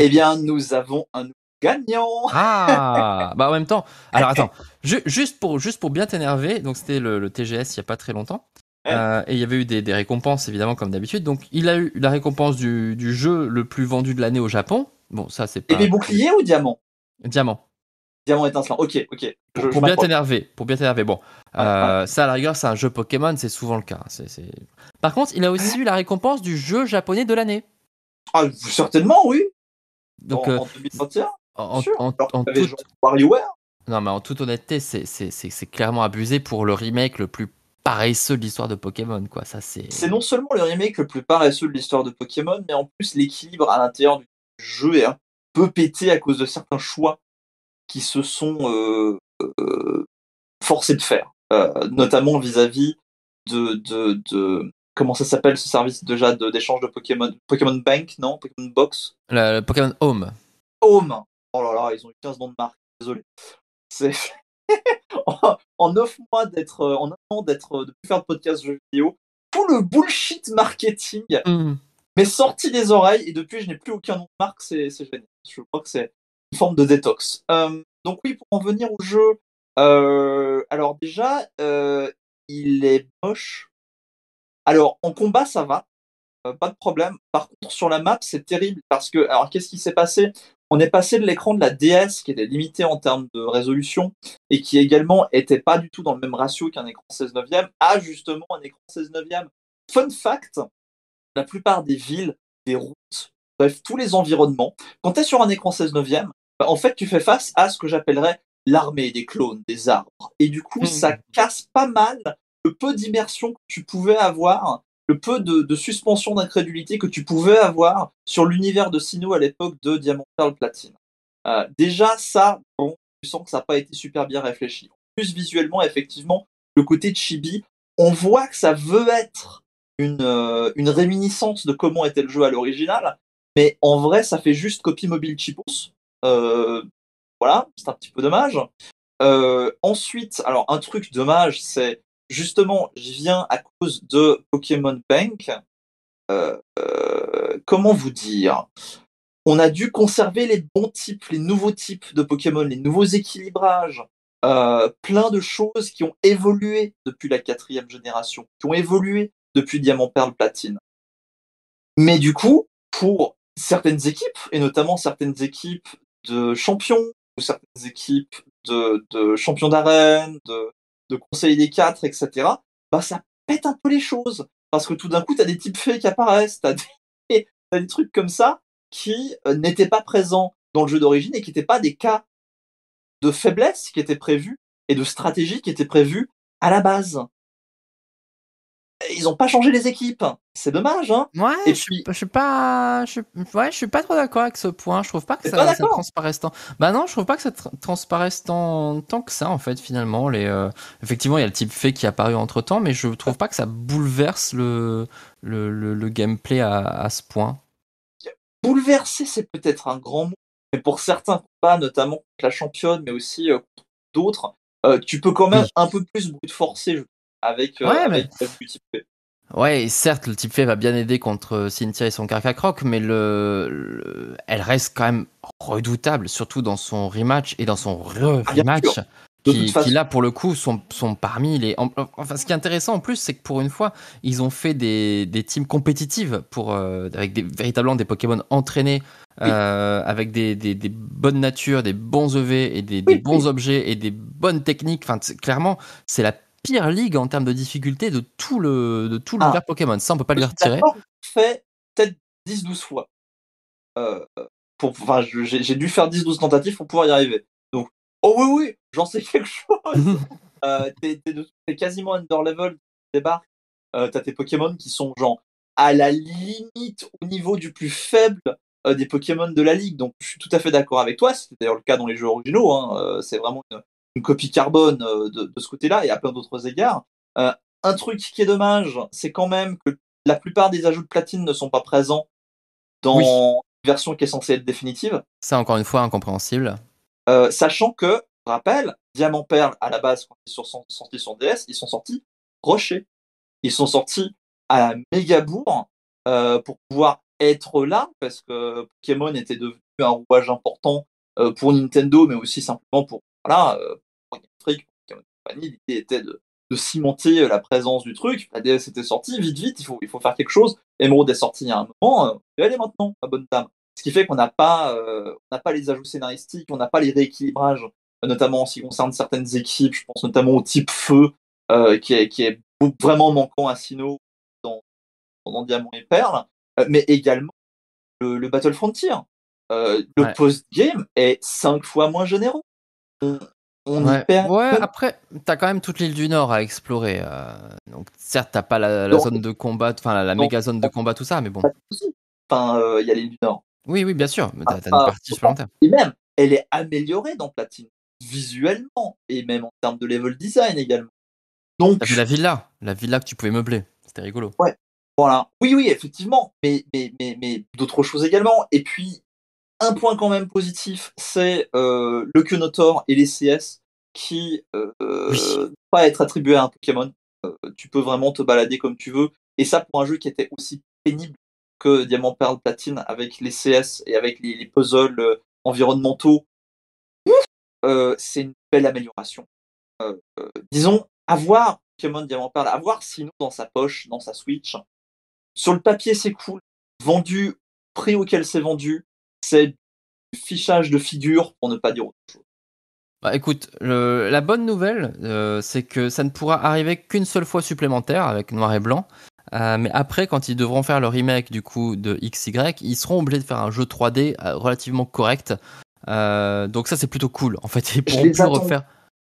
Eh bien, nous avons un gagnant Ah Bah en même temps, alors attends, juste, pour, juste pour bien t'énerver, donc c'était le, TGS il n'y a pas très longtemps, euh, et il y avait eu des, récompenses évidemment comme d'habitude, donc il a eu la récompense du, jeu le plus vendu de l'année au Japon, bon ça c'est eh pas... Épée Bouclier ou Diamant Diamant diamant étincelant. Ok, ok. pour, bien t'énerver, pour bien t'énerver. Bon, euh, ça à la rigueur, c'est un jeu Pokémon, c'est souvent le cas. C'est, Par contre, il a aussi eu la récompense du jeu japonais de l'année. Ah, certainement, oui. en, 2021 euh, en, tout... Non, mais en toute honnêteté, c'est, clairement abusé pour le remake le plus paresseux de l'histoire de Pokémon, quoi. Ça, c'est. C'est non seulement le remake le plus paresseux de l'histoire de Pokémon, mais en plus l'équilibre à l'intérieur du jeu est un peu pété à cause de certains choix qui se sont euh, euh, forcés de faire, euh, notamment vis-à-vis de, de, comment ça s'appelle ce service déjà d'échange de, Pokémon Pokémon Bank, non Pokémon Box Pokémon Home. Home Oh là là, ils ont eu 15 noms de marque, désolé. C'est. en 9 mois d'être. En 9 d'être. de plus faire de podcast jeux vidéo, tout le bullshit marketing mmh. m'est sorti des oreilles et depuis je n'ai plus aucun nom de marque, c'est génial. Je crois que c'est forme de détox. Euh, donc oui, pour en venir au jeu, euh, alors déjà, euh, il est moche. Alors en combat, ça va, pas de problème. Par contre, sur la map, c'est terrible parce que, alors qu'est-ce qui s'est passé on est passé de l'écran de la DS qui était limité en termes de résolution et qui également était pas du tout dans le même ratio qu'un écran 16 neuvième à justement un écran 16 neuvième. Fun fact, la plupart des villes, des routes, bref, tous les environnements, quand tu es sur un écran 16 neuvième, bah, en fait, tu fais face à ce que j'appellerais l'armée des clones, des arbres. Et du coup, hmm. ça casse pas mal le peu d'immersion que tu pouvais avoir, le peu de, suspension d'incrédulité que tu pouvais avoir sur l'univers de Sino à l'époque de Diamant Pearl Platine. Euh, déjà, ça, bon, tu sens que ça n'a pas été super bien réfléchi. plus, visuellement, effectivement, le côté chibi, on voit que ça veut être une, euh, une réminiscence de comment était le jeu à l'original, mais en vrai, ça fait juste copie mobile chipos, euh, voilà, c'est un petit peu dommage. Euh, ensuite, alors un truc dommage, c'est justement, j'y viens à cause de Pokémon Bank. Euh, comment vous dire on a dû conserver les bons types, les nouveaux types de Pokémon, les nouveaux équilibrages, plein de choses qui ont évolué depuis la quatrième génération, qui ont évolué depuis Diamant, Perle, Platine. Mais du coup, pour certaines équipes, et notamment certaines équipes de champions ou certaines équipes de, de champions d'arène, de, de des quatre, etc. Bah ça pète un peu les choses parce que tout d'un coup t'as des types faits qui apparaissent, t'as des, as des trucs comme ça qui euh, n'étaient pas présents dans le jeu d'origine et qui n'étaient pas des cas de faiblesse qui étaient prévus et de stratégie qui étaient prévus à la base ils n'ont pas changé les équipes. C'est dommage. ouais, je, ne suis pas, pas trop d'accord avec ce point. Je trouve pas que ça, ça Bah non, je trouve pas que ça transparaisse tant, que ça en fait finalement. Les, euh, effectivement, il y a le type fait qui est apparu entre temps, mais je trouve pas que ça bouleverse le, le, gameplay à, à, ce point. Bouleverser, c'est peut-être un grand mot, mais pour certains pas, notamment la championne, mais aussi euh, d'autres, euh, tu peux quand même un peu plus brute forcer, je avec, euh, ouais, type fait. Ouais, certes, le type fait va bien aider contre euh, Cynthia et son carcacroc, mais le... elle reste quand même redoutable, surtout dans son rematch et dans son ah, rematch. qui, qui, là pour le coup sont, sont parmi les. Enfin, ce qui est intéressant en plus, c'est que pour une fois, ils ont fait des, teams compétitives pour euh, avec véritablement des Pokémon entraînés, avec des, bonnes natures, des bons EV et des, bons objets et des bonnes techniques. Enfin, clairement, c'est la pire ligue en termes de difficulté de tout le de tout ah. Pokémon. Ça, on peut pas le retirer. fait peut-être 10-12 fois. Euh, pour, enfin, j'ai dû faire 10-12 tentatives pour pouvoir y arriver. Donc, oh oui, oui, j'en sais quelque chose. Euh, t'es quasiment under level, tu débarques, tu euh, t'as tes Pokémon qui sont genre à la limite au niveau du plus faible des Pokémon de la ligue. Donc, je suis tout à fait d'accord avec toi. C'est d'ailleurs le cas dans les jeux originaux. Hein. c'est vraiment une, une copie carbone euh, de, de ce côté-là et à plein d'autres égards. Euh, un truc qui est dommage, c'est quand même que la plupart des ajouts de platine ne sont pas présents dans une version qui est censée être définitive. C'est encore une fois, incompréhensible. Euh, sachant que, rappel, Diamant Perle, à la base, quand ils sont sortis sur DS, ils sont sortis rochers. Ils sont sortis à la euh, pour pouvoir être là, parce que Pokémon était devenu un rouage important euh, pour Nintendo, mais aussi simplement pour, voilà, euh, l'idée était de, de, cimenter euh, la présence du truc. La DS était sortie, vite, vite, il faut, il faut faire quelque chose. Emerald est sorti il y a un moment, elle euh, est maintenant, à bonne dame. Ce qui fait qu'on n'a pas, euh, pas les ajouts scénaristiques, on n'a pas les rééquilibrages, euh, notamment en ce qui concerne certaines équipes. Je pense notamment au type feu, euh, qui, est, qui est vraiment manquant à Sino dans, dans Diamant et Perle, mais également le, le Battle Frontier. Euh, le post-game est cinq fois moins généreux. On ouais. Ouais, après, t'as quand même toute l'île du Nord à explorer. Euh, donc, certes, t'as pas la, zone de combat, enfin, la, méga zone de combat, tout ça, mais bon. Enfin, euh, il y a l'île du Nord. Oui, oui, bien sûr. Mais t'as, une partie supplémentaire. Et même, elle est améliorée dans Platine, visuellement, et même en termes de level design également. Donc. T'as ah, vu la villa, la villa que tu pouvais meubler. C'était rigolo. Ouais. Voilà. Oui, oui, effectivement. mais, mais, mais d'autres choses également. Et puis, un point quand même positif, c'est euh, le notor et les CS qui euh, euh pas être attribués à un Pokémon. Euh, tu peux vraiment te balader comme tu veux. Et ça pour un jeu qui était aussi pénible que Diamant Perle Platine avec les CS et avec les, puzzles euh, environnementaux. c'est une belle amélioration. disons, avoir Pokémon Diamant Perle, avoir sinon dans sa poche, dans sa Switch. Sur le papier, c'est cool. Vendu, prix auquel c'est vendu, c'est du fichage de figure pour ne pas dire autre chose. Bah écoute, la bonne nouvelle, euh, c'est que ça ne pourra arriver qu'une seule fois supplémentaire avec noir et blanc. Euh, mais après, quand ils devront faire le remake du coup de XY, ils seront obligés de faire un jeu 3D euh, relativement correct. donc ça, c'est plutôt cool. En fait, ils pourront refaire.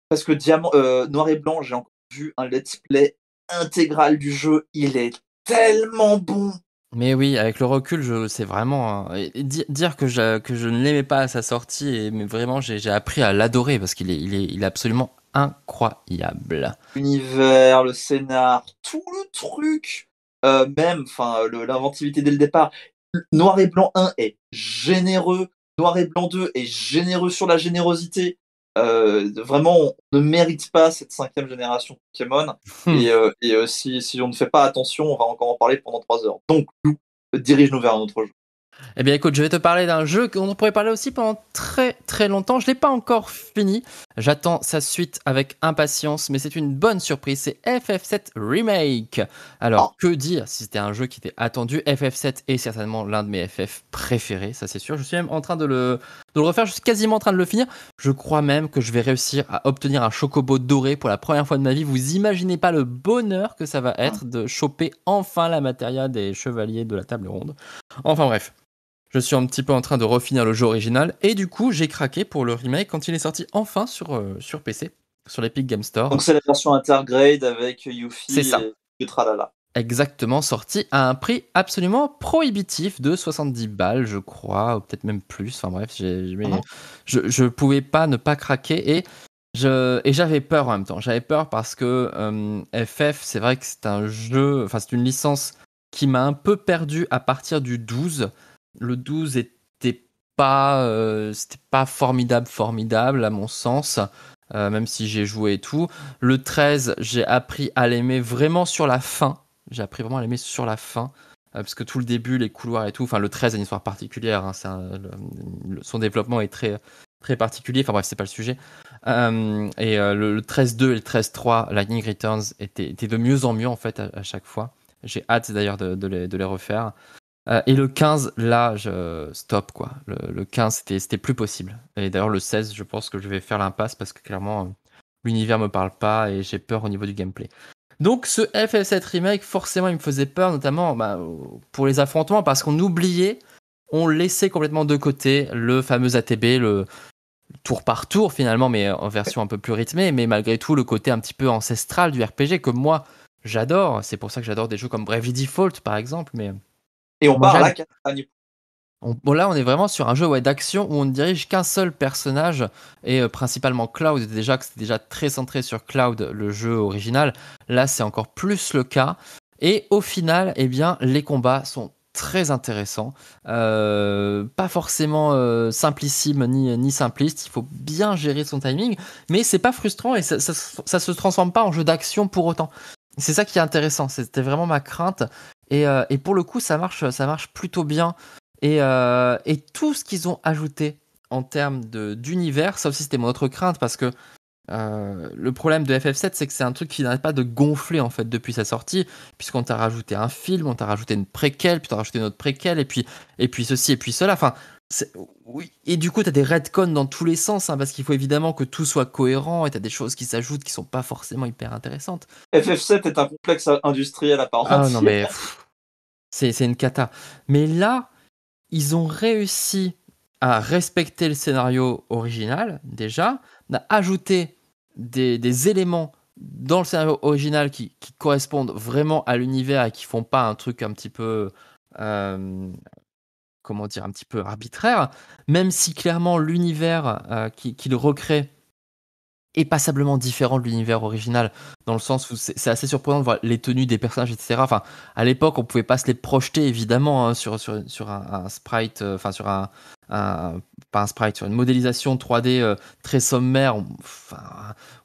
Parce que noir et blanc, j'ai encore vu un let's play intégral du jeu. Il est tellement bon. Mais oui, avec le recul, je c'est vraiment dire que je ne l'aimais pas à sa sortie, mais vraiment j'ai appris à l'adorer parce qu'il est absolument incroyable. L'univers, le scénar, tout le truc, euh, même enfin l'inventivité dès le départ. Noir et blanc 1 est généreux, Noir et blanc 2 est généreux sur la générosité. Euh, vraiment, on ne mérite pas cette cinquième génération Pokémon. Hmm. et, euh, et euh, si, si, on ne fait pas attention, on va encore en parler pendant trois heures. Donc, dirige-nous vers un autre jeu. Eh bien écoute, je vais te parler d'un jeu qu'on pourrait parler aussi pendant très très longtemps. Je ne l'ai pas encore fini. J'attends sa suite avec impatience, mais c'est une bonne surprise. C'est FF7 Remake. Alors oh. que dire si c'était un jeu qui était attendu FF7 est certainement l'un de mes FF préférés, ça c'est sûr. Je suis même en train de le, refaire, je suis quasiment en train de le finir. Je crois même que je vais réussir à obtenir un chocobo doré pour la première fois de ma vie. Vous imaginez pas le bonheur que ça va être ah. de choper enfin la matéria des chevaliers de la table ronde. Enfin bref. Je suis un petit peu en train de refinir le jeu original et du coup j'ai craqué pour le remake quand il est sorti enfin sur, euh, sur PC, sur l'Epic Game Store. Donc c'est la version Intergrade avec Yuffie c'est ça. et Exactement, sorti à un prix absolument prohibitif de 70 balles, je crois, ou peut-être même plus. Enfin bref, mhm. je, je pouvais pas ne pas craquer et je, et j'avais peur en même temps. J'avais peur parce que FF, euh, c'est vrai que c'est un jeu, enfin c'est une licence qui m'a un peu perdu à partir du 12 le 12 était pas, euh, c'était pas formidable, formidable à mon sens. Euh, même si j'ai joué et tout. Le 13, j'ai appris à l'aimer vraiment sur la fin. J'ai appris vraiment à l'aimer sur la fin. Euh, parce que tout le début, les couloirs et tout. Enfin, le 13 a une histoire particulière. Hein, son développement est très, très particulier. Enfin, bref, c'est pas le sujet. et le, 13-2 et le 13-3, Lightning Returns, étaient, de mieux en mieux, en fait, à, chaque fois. J'ai hâte d'ailleurs de, les, refaire. Euh, et le 15, là, je stop quoi. Le, 15, c'était plus possible. Et d'ailleurs, le 16, je pense que je vais faire l'impasse parce que clairement, euh, l'univers me parle pas et j'ai peur au niveau du gameplay. Donc, ce FF7 Remake, forcément, il me faisait peur, notamment bah, pour les affrontements, parce qu'on oubliait, on laissait complètement de côté le fameux ATB, le tour par tour finalement, mais en version un peu plus rythmée, mais malgré tout, le côté un petit peu ancestral du RPG que moi, j'adore. C'est pour ça que j'adore des jeux comme Bravely Default, par exemple, mais et on à la bon, là, on est vraiment sur un jeu d'action où on ne dirige qu'un seul personnage et euh, principalement Cloud. Déjà que c'était déjà très centré sur Cloud, le jeu original. Là, c'est encore plus le cas. Et au final, eh bien, les combats sont très intéressants. Euh, pas forcément euh, simplissime ni, ni simpliste. Il faut bien gérer son timing, mais c'est pas frustrant et ça, ça, ça se transforme pas en jeu d'action pour autant. C'est ça qui est intéressant. C'était vraiment ma crainte. Euh, et, pour le coup, ça marche, ça marche plutôt bien. Et, euh, tout ce qu'ils ont ajouté en termes d'univers, sauf si c'était mon autre crainte, parce que euh, le problème de FF7, c'est que c'est un truc qui n'arrête pas de gonfler en fait depuis sa sortie, puisqu'on t'a rajouté un film, on t'a rajouté une préquelle, puis t'a rajouté une autre préquelle, et puis, et puis ceci, et puis cela. Enfin, oui. Et du coup, tu as des redcons dans tous les sens, hein, parce qu'il faut évidemment que tout soit cohérent et tu as des choses qui s'ajoutent qui sont pas forcément hyper intéressantes. FF7 est un complexe industriel à part Ah non, mais c'est une cata. Mais là, ils ont réussi à respecter le scénario original, déjà, à ajouter des, des éléments dans le scénario original qui, qui correspondent vraiment à l'univers et qui font pas un truc un petit peu. Euh, comment dire, un petit peu arbitraire, même si clairement l'univers euh, qu'il recrée est passablement différent de l'univers original, dans le sens où c'est assez surprenant de voir les tenues des personnages, etc. Enfin, à l'époque, on pouvait pas se les projeter, évidemment, hein, sur, un, sprite, euh, enfin, sur un, pas un sprite, sur une modélisation 3D euh, très sommaire.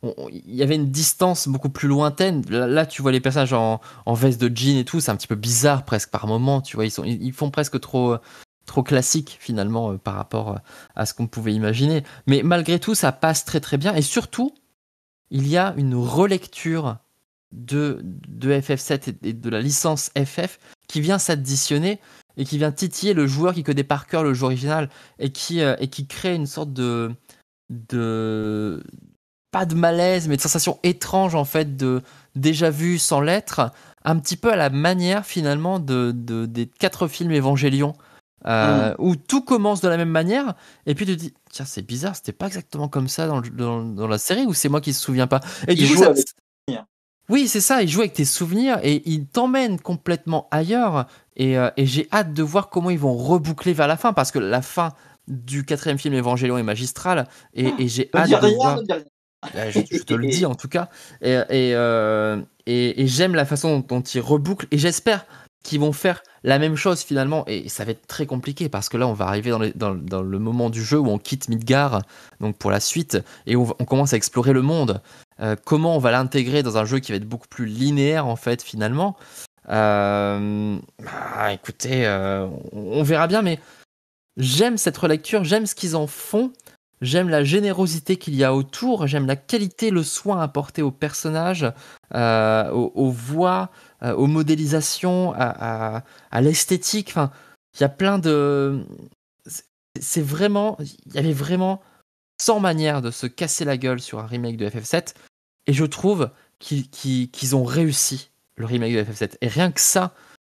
il y avait une distance beaucoup plus lointaine. Là, tu vois les personnages en, veste de jean et tout, c'est un petit peu bizarre presque par moment, tu vois, ils, sont, ils font presque trop, trop classique finalement euh, par rapport euh, à ce qu'on pouvait imaginer. Mais malgré tout, ça passe très très bien. Et surtout, il y a une relecture de, de FF7 et de la licence FF qui vient s'additionner et qui vient titiller le joueur qui connaît par cœur le jeu original et qui, euh, et qui crée une sorte de, de pas de malaise mais de sensation étrange en fait de déjà vu sans l'être un petit peu à la manière finalement de, des quatre films évangélions euh, mm. où tout commence de la même manière, et puis tu te dis, tiens, c'est bizarre, c'était pas exactement comme ça dans, la série, ou c'est moi qui se souviens pas. Et du Oui, c'est ça, il joue avec tes souvenirs, et il t'emmène complètement ailleurs, euh, et, j'ai hâte de voir comment ils vont reboucler vers la fin, parce que la fin du quatrième film évangélion est magistrale, et, et j'ai hâte de voir... Bah, je, te le dis en tout cas. Et, et, euh, j'aime la façon dont, ils rebouclent Et j'espère qui vont faire la même chose finalement et ça va être très compliqué parce que là on va arriver dans, le moment du jeu où on quitte Midgar donc pour la suite et on, commence à explorer le monde euh, comment on va l'intégrer dans un jeu qui va être beaucoup plus linéaire en fait finalement euh, bah, écoutez euh, on, verra bien mais j'aime cette relecture j'aime ce qu'ils en font J'aime la générosité qu'il y a autour, j'aime la qualité, le soin apporté aux personnages, aux voix, euh, aux modélisations, à, l'esthétique. Enfin, il y a plein de. C'est vraiment. Il y avait vraiment 100 manières de se casser la gueule sur un remake de FF7. Et je trouve qu'ils ont réussi le remake de FF7. Et rien que ça,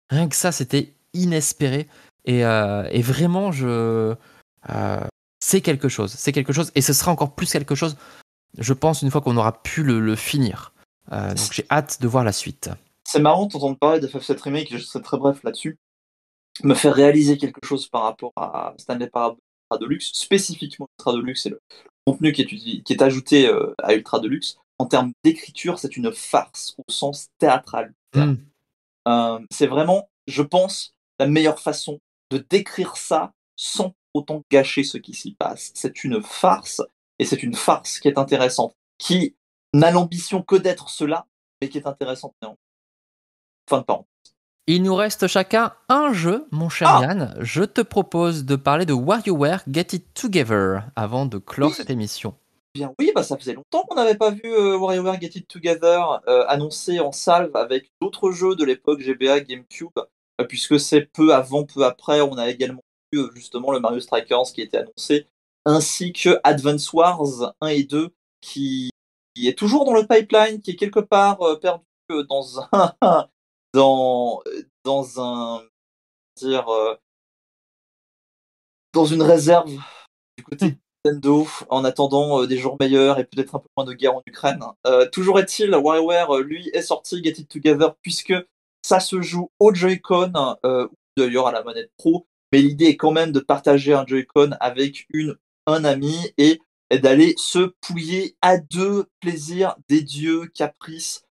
rien que ça, c'était inespéré. Et, euh, vraiment, je. Euh, c'est quelque chose. C'est quelque chose. Et ce sera encore plus quelque chose, je pense, une fois qu'on aura pu le, finir. donc j'ai hâte de voir la suite. C'est marrant de parler de ff 7 Remake, je serai très bref là-dessus, me faire réaliser quelque chose par rapport à Stanley Parable Ultra Deluxe, spécifiquement Ultra Deluxe et le contenu qui est, ajouté euh, à Ultra Deluxe. En termes d'écriture, c'est une farce au sens théâtral. Hmm. Euh, c'est vraiment, je pense, la meilleure façon de décrire ça sans autant gâcher ce qui s'y passe. C'est une farce, et c'est une farce qui est intéressante, qui n'a l'ambition que d'être cela, mais qui est intéressante néanmoins. Il nous reste chacun un jeu, mon cher ah Yann. Je te propose de parler de WarioWare Get It Together avant de clore cette émission. Bien, oui, bah, ça faisait longtemps qu'on n'avait pas vu euh, WarioWare Get It Together euh, annoncé en salve avec d'autres jeux de l'époque GBA, GameCube, euh, puisque c'est peu avant, peu après, on a également vu justement le Mario Strikers qui était annoncé, ainsi que Advance Wars 1 et 2 qui est toujours dans le pipeline, qui est quelque part perdu dans un, dans, euh, dans un. Dire, euh, dans une réserve du côté mmh. de Nintendo en attendant euh, des jours meilleurs et peut-être un peu moins de guerre en Ukraine. toujours est-il, WarioWare, lui, est sorti Get It Together puisque ça se joue au Joy-Con d'ailleurs à la manette Pro. Mais l'idée est quand même de partager un Joy-Con avec une, un ami et d'aller se pouiller à deux plaisirs des dieux caprices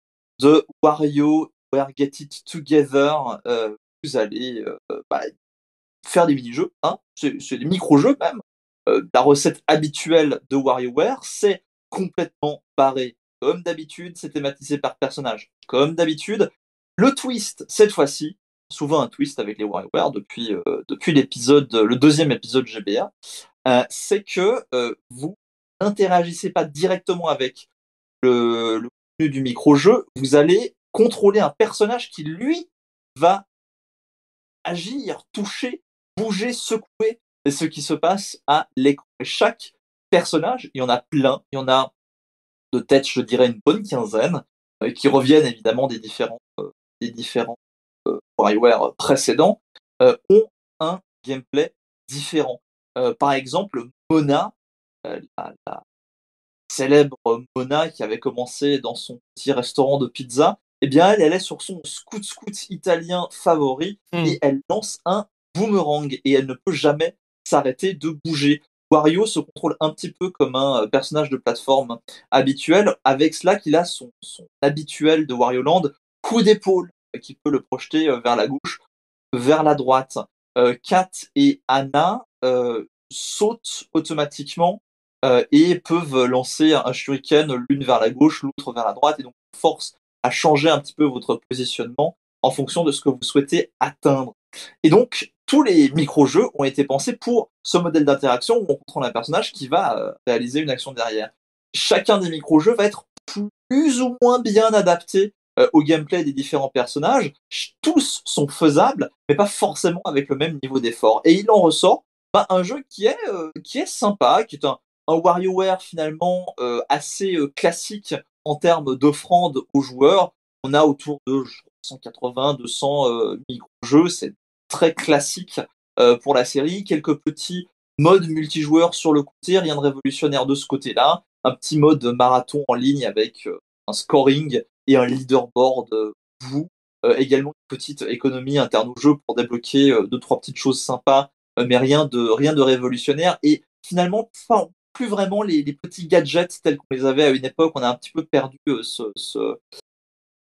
de Wario Get It Together, euh, vous allez euh, bah, faire des mini-jeux, hein c'est des micro-jeux même. Euh, la recette habituelle de WarioWare, c'est complètement barré. Comme d'habitude, c'est thématisé par personnage. Comme d'habitude, le twist, cette fois-ci, souvent un twist avec les WarioWare depuis, depuis l'épisode, le deuxième épisode GBA, c'est que vous n'interagissez pas directement avec le, contenu du micro-jeu, vous allez contrôler un personnage qui, lui, va agir, toucher, bouger, secouer et ce qui se passe à l'écran. Chaque personnage, il y en a plein, il y en a de tête, je dirais, une bonne quinzaine, euh, qui reviennent évidemment des différents, euh, des différents euh, précédents, euh, ont un gameplay différent. Euh, par exemple, Mona, la, la, célèbre Mona qui avait commencé dans son petit restaurant de pizza, eh bien elle, est sur son scout-scout italien favori hmm. et elle lance un boomerang et elle ne peut jamais s'arrêter de bouger. Wario se contrôle un petit peu comme un euh, personnage de plateforme hein, habituel, avec cela qu'il a son, habituel de Wario Land, coup d'épaule, euh, qui peut le projeter euh, vers la gauche, vers la droite. Kat et Anna sautent automatiquement et peuvent lancer un shuriken l'une vers la gauche, l'autre vers la droite, et donc force à changer un petit peu votre positionnement en fonction de ce que vous souhaitez atteindre. Et donc, tous les micro-jeux ont été pensés pour ce modèle d'interaction où on contrôle un personnage qui va euh, réaliser une action derrière. Chacun des micro-jeux va être plus ou moins bien adapté euh, au gameplay des différents personnages. Tous sont faisables, mais pas forcément avec le même niveau d'effort. Et il en ressort bah, un jeu qui est, euh, est sympa, qui est un, WarioWare finalement assez classique en termes d'offrande aux joueurs, on a autour de 180, 200 euh, micro-jeux. C'est très classique euh, pour la série. Quelques petits modes multijoueurs sur le côté, rien de révolutionnaire de ce côté-là. Un petit mode marathon en ligne avec euh, un scoring et un leaderboard vous. également une petite économie interne au jeu pour débloquer deux, trois petites choses sympas, mais rien de, rien de révolutionnaire. Et finalement, pas, plus vraiment les, les petits gadgets tels qu'on les avait à une époque. On a un petit peu perdu euh, ce, ce,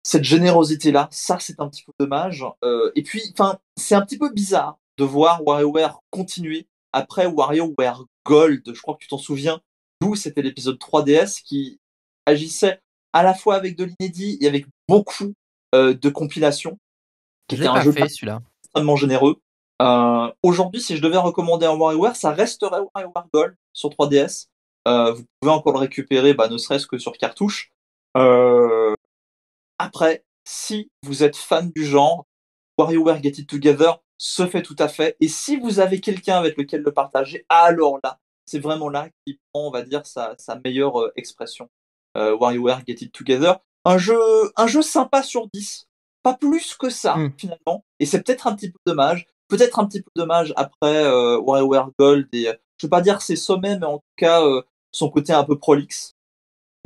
cette générosité-là. Ça, c'est un petit peu dommage. Euh, et puis, enfin, c'est un petit peu bizarre de voir WarioWare continuer après WarioWare Gold. Je crois que tu t'en souviens. D'où c'était l'épisode 3DS qui agissait à la fois avec de l'inédit et avec beaucoup euh, de compilations. Qui était un jeu celui-là. extrêmement généreux. Euh, Aujourd'hui, si je devais recommander un WarioWare, ça resterait WarioWare Gold sur 3DS. Euh, vous pouvez encore le récupérer, bah, ne serait-ce que sur cartouche. Euh... Après, si vous êtes fan du genre, WarioWare Get It Together se fait tout à fait. Et si vous avez quelqu'un avec lequel le partager, alors là, c'est vraiment là qu'il prend, on va dire, sa, meilleure euh, expression. Euh, WarioWare Get It Together. Un jeu, un jeu sympa sur 10. Pas plus que ça, hmm. finalement. Et c'est peut-être un petit peu dommage peut-être un petit peu dommage après euh, Gold et euh, je veux pas dire ses sommets, mais en tout cas euh, son côté un peu prolixe.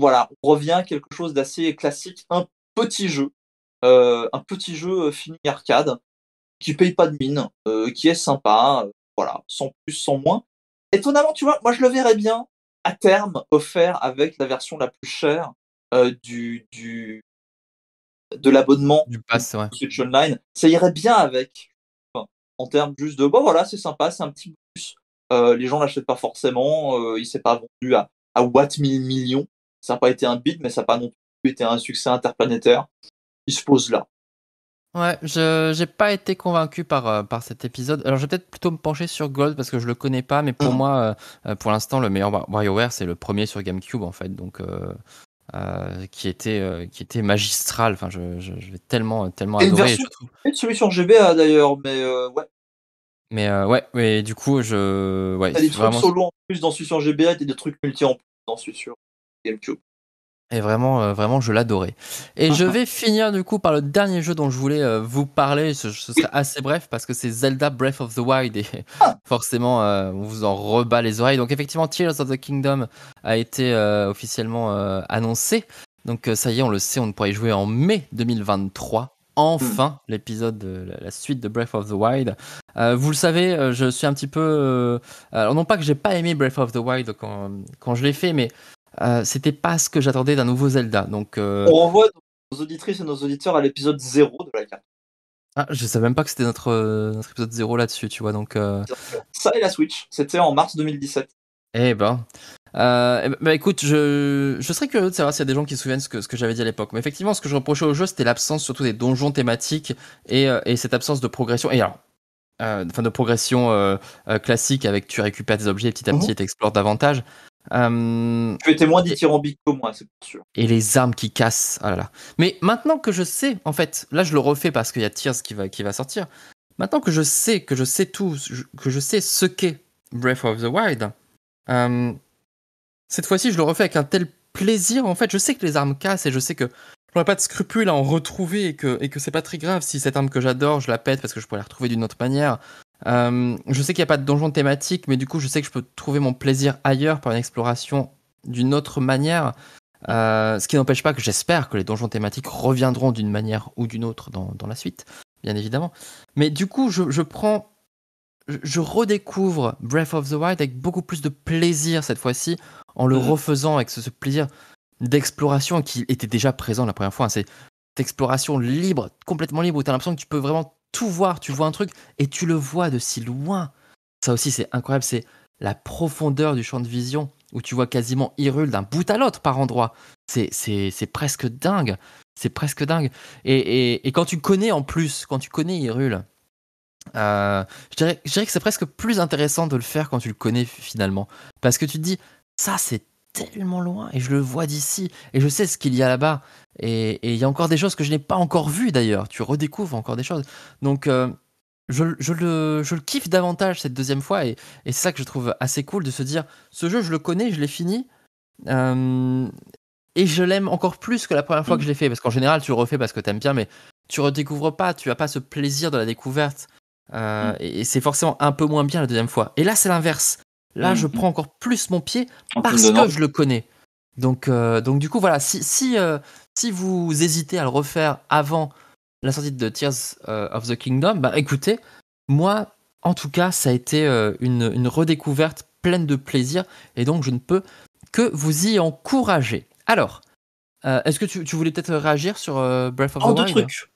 Voilà, on revient à quelque chose d'assez classique, un petit jeu, euh, un petit jeu fini arcade qui paye pas de mine, qui est sympa, voilà, sans plus, sans moins. Étonnamment, tu vois, moi je le verrais bien à terme offert avec la version la plus chère du, du de l'abonnement du pass ouais. Switch Online, ça irait bien avec, en termes juste de bon bah, voilà c'est sympa c'est un petit bonus euh, les gens l'achètent pas forcément euh, il s'est pas vendu à à millions ça n'a pas été un bit mais ça n'a pas non plus été un succès interplanétaire il se pose là ouais je n'ai pas été convaincu par euh, par cet épisode alors je vais peut-être plutôt me pencher sur Gold parce que je ne le connais pas mais pour mm. moi pour l'instant le meilleur WarioWare c'est le premier sur GameCube en fait donc euh, qui était euh, qui était magistral. Enfin, je, je, l'ai tellement tellement a adoré. Version, de Celui sur GBA d'ailleurs, mais euh, ouais. Mais ouais, du coup, je ouais. T'as des trucs solo en plus dans celui sur GBA, et des trucs multi en plus dans celui sur GameCube. Et vraiment, euh, vraiment, je l'adorais. Et je vais finir du coup par le dernier jeu dont je voulais euh, vous parler. Ce, sera assez bref parce que c'est Zelda Breath of the Wild et ah. forcément, euh, on vous en rebat les oreilles. Donc effectivement, Tears of the Kingdom a été officiellement annoncé. Donc ça y est, on le sait, on pourrait y jouer en mai 2023 enfin hmm. l'épisode la suite de Breath of the Wild. vous le savez, je suis un petit peu. alors non pas que j'ai pas aimé Breath of the Wild quand, quand je l'ai fait, mais euh, c'était pas ce que j'attendais d'un nouveau Zelda. Donc, euh, On renvoie nos auditrices et nos auditeurs à l'épisode 0 de la carte. Ah, je savais même pas que c'était notre, euh, épisode 0 là-dessus, tu vois. Donc, Ça et la Switch, c'était en mars 2017. Eh, ben, eh ben. bah écoute, je, je serais curieux de savoir s'il y a des gens qui se souviennent ce que, ce que j'avais dit à l'époque. Mais effectivement, ce que je reprochais au jeu, c'était l'absence surtout des donjons thématiques et, cette absence de progression. Et alors, enfin de progression classique avec tu récupères des objets petit à petit mhm. et t'explores davantage. Euh... Tu étais moins dithyrambique que moi, c'est sûr. Et les armes qui cassent, ah là là. Mais maintenant que je sais, en fait, là je le refais parce qu'il y a Tears qui va, qui va sortir. Maintenant que je sais, que je sais tout, que je sais ce qu'est Breath of the Wild, euh, cette fois-ci je le refais avec un tel plaisir, en fait, je sais que les armes cassent et je sais que j'aurais pas de scrupules à en retrouver et que, et que c'est pas très grave si cette arme que j'adore, je la pète parce que je pourrais la retrouver d'une autre manière. Euh, je sais qu'il n'y a pas de donjon thématique, mais du coup, je sais que je peux trouver mon plaisir ailleurs par une exploration d'une autre manière. Euh, ce qui n'empêche pas que j'espère que les donjons thématiques reviendront d'une manière ou d'une autre dans, la suite, bien évidemment. Mais du coup, je, je prends. Je, redécouvre Breath of the Wild avec beaucoup plus de plaisir cette fois-ci, en le mm. refaisant avec ce, ce plaisir d'exploration qui était déjà présent la première fois. Hein. C'est exploration libre, complètement libre, où tu as l'impression que tu peux vraiment tout voir. Tu vois un truc et tu le vois de si loin. Ça aussi, c'est incroyable. C'est la profondeur du champ de vision où tu vois quasiment Hyrule d'un bout à l'autre par endroit. C'est presque dingue. C'est presque dingue. Et, et, quand tu connais en plus, quand tu connais Hyrule, euh, je, dirais, je dirais que c'est presque plus intéressant de le faire quand tu le connais finalement. Parce que tu te dis, ça c'est tellement loin et je le vois d'ici et je sais ce qu'il y a là-bas. Et il y a encore des choses que je n'ai pas encore vues d'ailleurs. Tu redécouvres encore des choses. Donc euh, je, le, je, le, kiffe davantage cette deuxième fois et, c'est ça que je trouve assez cool de se dire ce jeu, je le connais, je l'ai fini. Euh, et je l'aime encore plus que la première fois que je l'ai fait parce qu'en général, tu le refais parce que t'aimes bien, mais tu redécouvres pas, tu as pas ce plaisir de la découverte. Euh, mm. Et c'est forcément un peu moins bien la deuxième fois. Et là, c'est l'inverse. Là, je mhm. prends encore plus mon pied parce que je le connais. Donc, euh, donc du coup, voilà, si, si, euh, si vous hésitez à le refaire avant la sortie de Tears euh, of the Kingdom, bah écoutez, moi, en tout cas, ça a été une, redécouverte pleine de plaisir et donc je ne peux que vous y encourager. Alors, Est-ce que tu, tu voulais peut-être réagir sur Breath of the Wild deux trucs.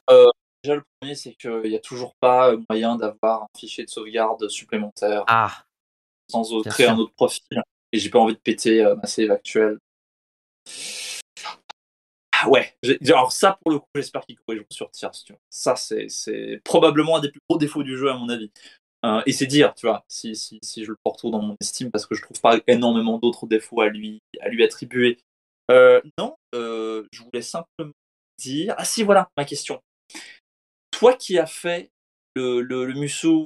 déjà, le premier, c'est qu'il n'y a toujours pas moyen d'avoir un fichier de sauvegarde supplémentaire. Ah sans créer un autre profil. Et j'ai pas envie de péter euh, ma save actuelle. Ah ouais, alors ça pour le coup, j'espère qu'il corrigeront sur tiers. Ça, c'est probablement un des plus gros défauts du jeu à mon avis. Euh, et c'est dire, tu vois, si, je le porte dans mon estime, parce que je trouve pas énormément d'autres défauts à lui, à lui attribuer. Euh, non, je voulais simplement dire. Ah si, voilà ma question. Toi qui as fait le, le, le Musso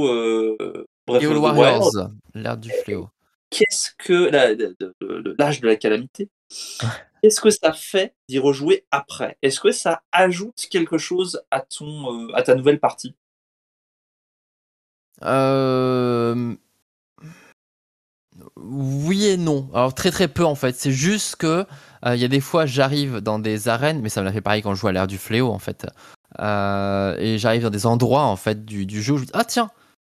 Warriors, l'ère du fléau. Qu'est-ce que l'âge de la calamité Qu'est-ce que ça fait d'y rejouer après Est-ce que ça ajoute quelque chose à ton, euh, à ta nouvelle partie euh... Oui et non. Alors très très peu en fait. C'est juste que euh, il y a des fois j'arrive dans des arènes, mais ça me l'a fait pareil quand je joue à l'ère du fléau en fait. Euh, et j'arrive dans des endroits en fait du, du jeu où je me dis ah tiens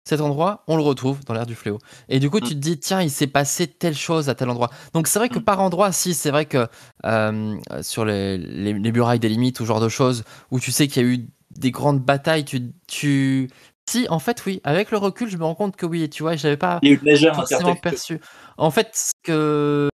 cet endroit, on le retrouve dans l'ère du fléau. Et du coup, tu te dis, tiens, il s'est passé telle chose à tel endroit. Donc c'est vrai que mm. par endroit, si, c'est vrai que euh, sur les, les, des limites ou genre de choses, où tu sais qu'il y a eu des grandes batailles, tu, tu... Si, en fait, oui. Avec le recul, je me rends compte que oui. Tu vois, je n'avais pas forcément perçu. En fait, ce que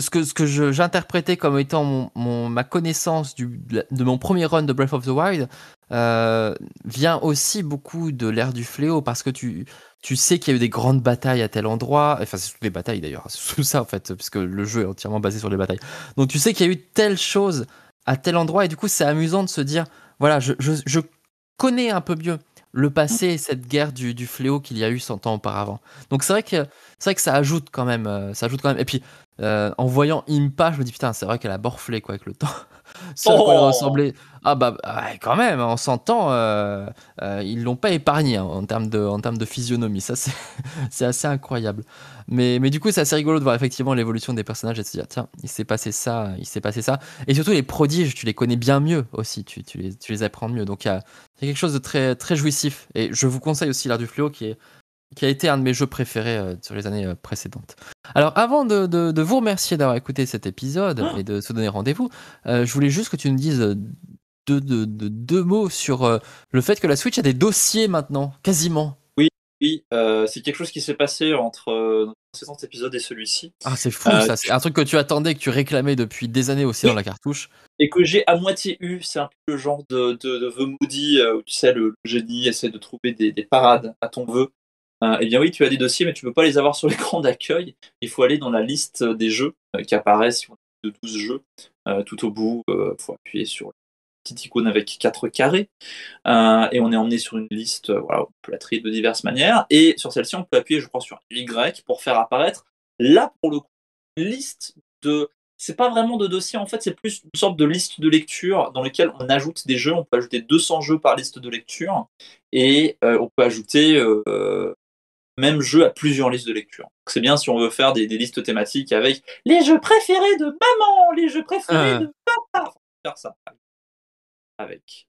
ce que, j'interprétais comme étant mon, ma connaissance du, de mon premier run de Breath of the Wild euh, vient aussi beaucoup de l'ère du fléau parce que tu, tu sais qu'il y a eu des grandes batailles à tel endroit. Enfin, c'est toutes les batailles d'ailleurs, hein, c'est tout ça en fait, puisque le jeu est entièrement basé sur les batailles. Donc tu sais qu'il y a eu telle chose à tel endroit et du coup c'est amusant de se dire voilà, je connais un peu mieux le passé, et cette guerre du, fléau qu'il y a eu 100 ans auparavant. Donc c'est vrai que c'est que ça ajoute quand même, euh, ça ajoute quand même. Et puis euh, en voyant Impa, je me dis putain, c'est vrai qu'elle a borflé quoi avec le temps. Ça oh Ah bah quand même, en 100 ans, euh, ils l'ont pas épargné hein, en termes de physionomie. Ça c'est assez incroyable. Mais mais du coup, c'est assez rigolo de voir effectivement l'évolution des personnages et de se dire tiens, il s'est passé ça, il s'est passé ça. Et surtout les prodiges, tu les connais bien mieux aussi, tu, les tu les apprends mieux. Donc il y a il quelque chose de très, très jouissif. Et je vous conseille aussi l'art du fléau qui est qui a été un de mes jeux préférés euh, sur les années euh, précédentes. Alors avant de, vous remercier d'avoir écouté cet épisode ah et de se donner rendez-vous, euh, je voulais juste que tu nous dises deux, deux mots sur le fait que la Switch a des dossiers maintenant, quasiment. Oui, euh, c'est quelque chose qui s'est passé entre euh, notre précédent épisode et celui-ci. Ah, c'est fou euh, ça, c'est un truc que tu attendais, que tu réclamais depuis des années aussi dans la cartouche. Et que j'ai à moitié eu, c'est un peu le genre de, de, de vœu où tu sais, le, génie essaie de trouver des, parades à ton vœu. eh bien oui, tu as des dossiers, mais tu ne peux pas les avoir sur l'écran d'accueil. Il faut aller dans la liste des jeux qui apparaissent de 12 jeux. tout au bout, il faut appuyer sur petite icône avec quatre carrés. Euh, et on est emmené sur une liste, euh, voilà, on peut la trier de diverses manières. Et sur celle-ci, on peut appuyer, je crois, sur Y pour faire apparaître, là, pour le coup, une liste de. C'est pas vraiment de dossier, en fait, c'est plus une sorte de liste de lecture dans laquelle on ajoute des jeux. On peut ajouter 200 jeux par liste de lecture. Et euh, on peut ajouter. même jeu à plusieurs listes de lecture. C'est bien si on veut faire des, des, listes thématiques avec les jeux préférés de maman, les jeux préférés ah. de papa. Faire ça avec.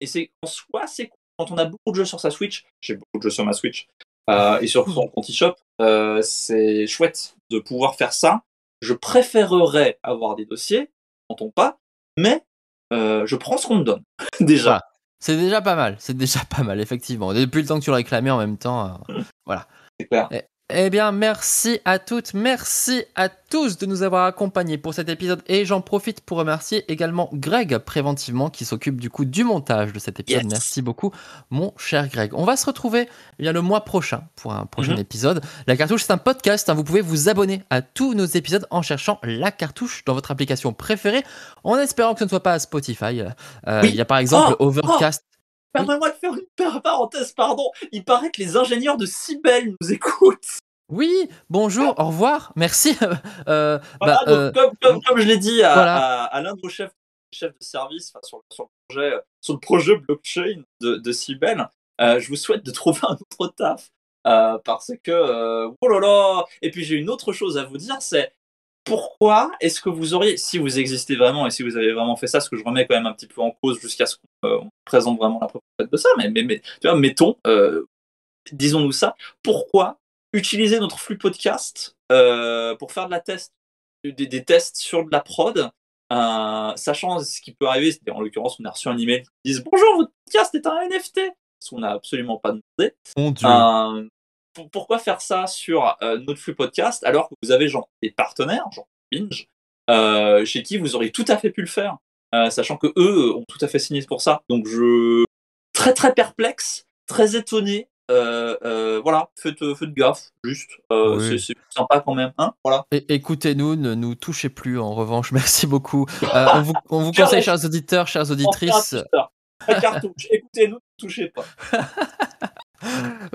Et c'est en soi, c'est quand on a beaucoup de jeux sur sa Switch, j'ai beaucoup de jeux sur ma Switch, euh, et sur son compte shop euh, c'est chouette de pouvoir faire ça. Je préférerais avoir des dossiers, entend-on pas, mais euh, je prends ce qu'on me donne, déjà. c'est déjà pas mal, c'est déjà pas mal, effectivement. Depuis le temps que tu le réclamé en même temps, euh, mmh. voilà. C'est clair. Eh bien, merci à toutes, merci à tous de nous avoir accompagnés pour cet épisode. Et j'en profite pour remercier également Greg préventivement qui s'occupe du coup du montage de cet épisode. Merci beaucoup, mon cher Greg. On va se retrouver eh bien, le mois prochain pour un prochain mhm. épisode. La cartouche, c'est un podcast. Hein. vous pouvez vous abonner à tous nos épisodes en cherchant la cartouche dans votre application préférée en espérant que ce ne soit pas Spotify. Euh, il y a par exemple oh, Overcast. Permets-moi de faire une parenthèse, pardon. Il paraît que les ingénieurs de Cybelle nous écoutent. Oui, bonjour, au revoir, merci. Euh, bah, euh, comme, je l'ai dit à, l'un de vos chefs, de service sur, le projet, euh, sur le projet blockchain de, de je vous souhaite de trouver un autre taf. parce que, oh là là Et puis j'ai une autre chose à vous dire, c'est pourquoi est-ce que vous auriez, si vous existez vraiment et si vous avez vraiment fait ça, ce que je remets quand même un petit peu en cause jusqu'à ce qu'on euh, présente vraiment la preuve de ça, mais, mais, mais tu vois, mettons, euh, disons-nous ça, pourquoi utiliser notre flux podcast euh, pour faire de la test, des, des tests sur de la prod euh, sachant ce qui peut arriver, en l'occurrence, on a reçu un email qui dit Bonjour, votre podcast est un NFT, ce qu'on n'a absolument pas demandé. Mon Dieu pourquoi faire ça sur euh, notre flux podcast alors que vous avez des partenaires, genre Binge, euh, chez qui vous auriez tout à fait pu le faire, euh, sachant que eux ont tout à fait signé pour ça. Donc je très très perplexe, très étonné. voilà, faites, faites, gaffe, juste, ah c'est sympa quand même, hein voilà. Écoutez-nous, ne nous touchez plus. En revanche, merci beaucoup. on vous, conseille, chers auditeurs, chères auditrices, Écoutez-nous, ne touchez pas.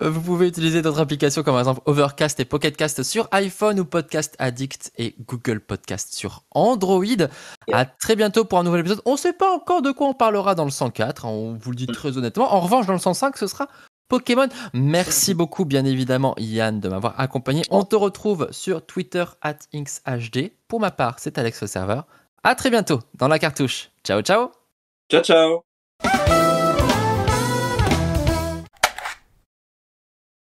Euh, vous pouvez utiliser d'autres applications comme par exemple Overcast et Pocketcast sur iPhone ou Podcast Addict et Google Podcast sur Android. À très bientôt pour un nouvel épisode. On ne sait pas encore de quoi on parlera dans le 104, hein, on vous le dit très honnêtement. En revanche, dans le 105, ce sera Pokémon. Merci beaucoup, bien évidemment, Yann, de m'avoir accompagné. On te retrouve sur Twitter at InksHD. Pour ma part, c'est Alex le serveur. À très bientôt dans la cartouche. Ciao, ciao. Ciao, ciao.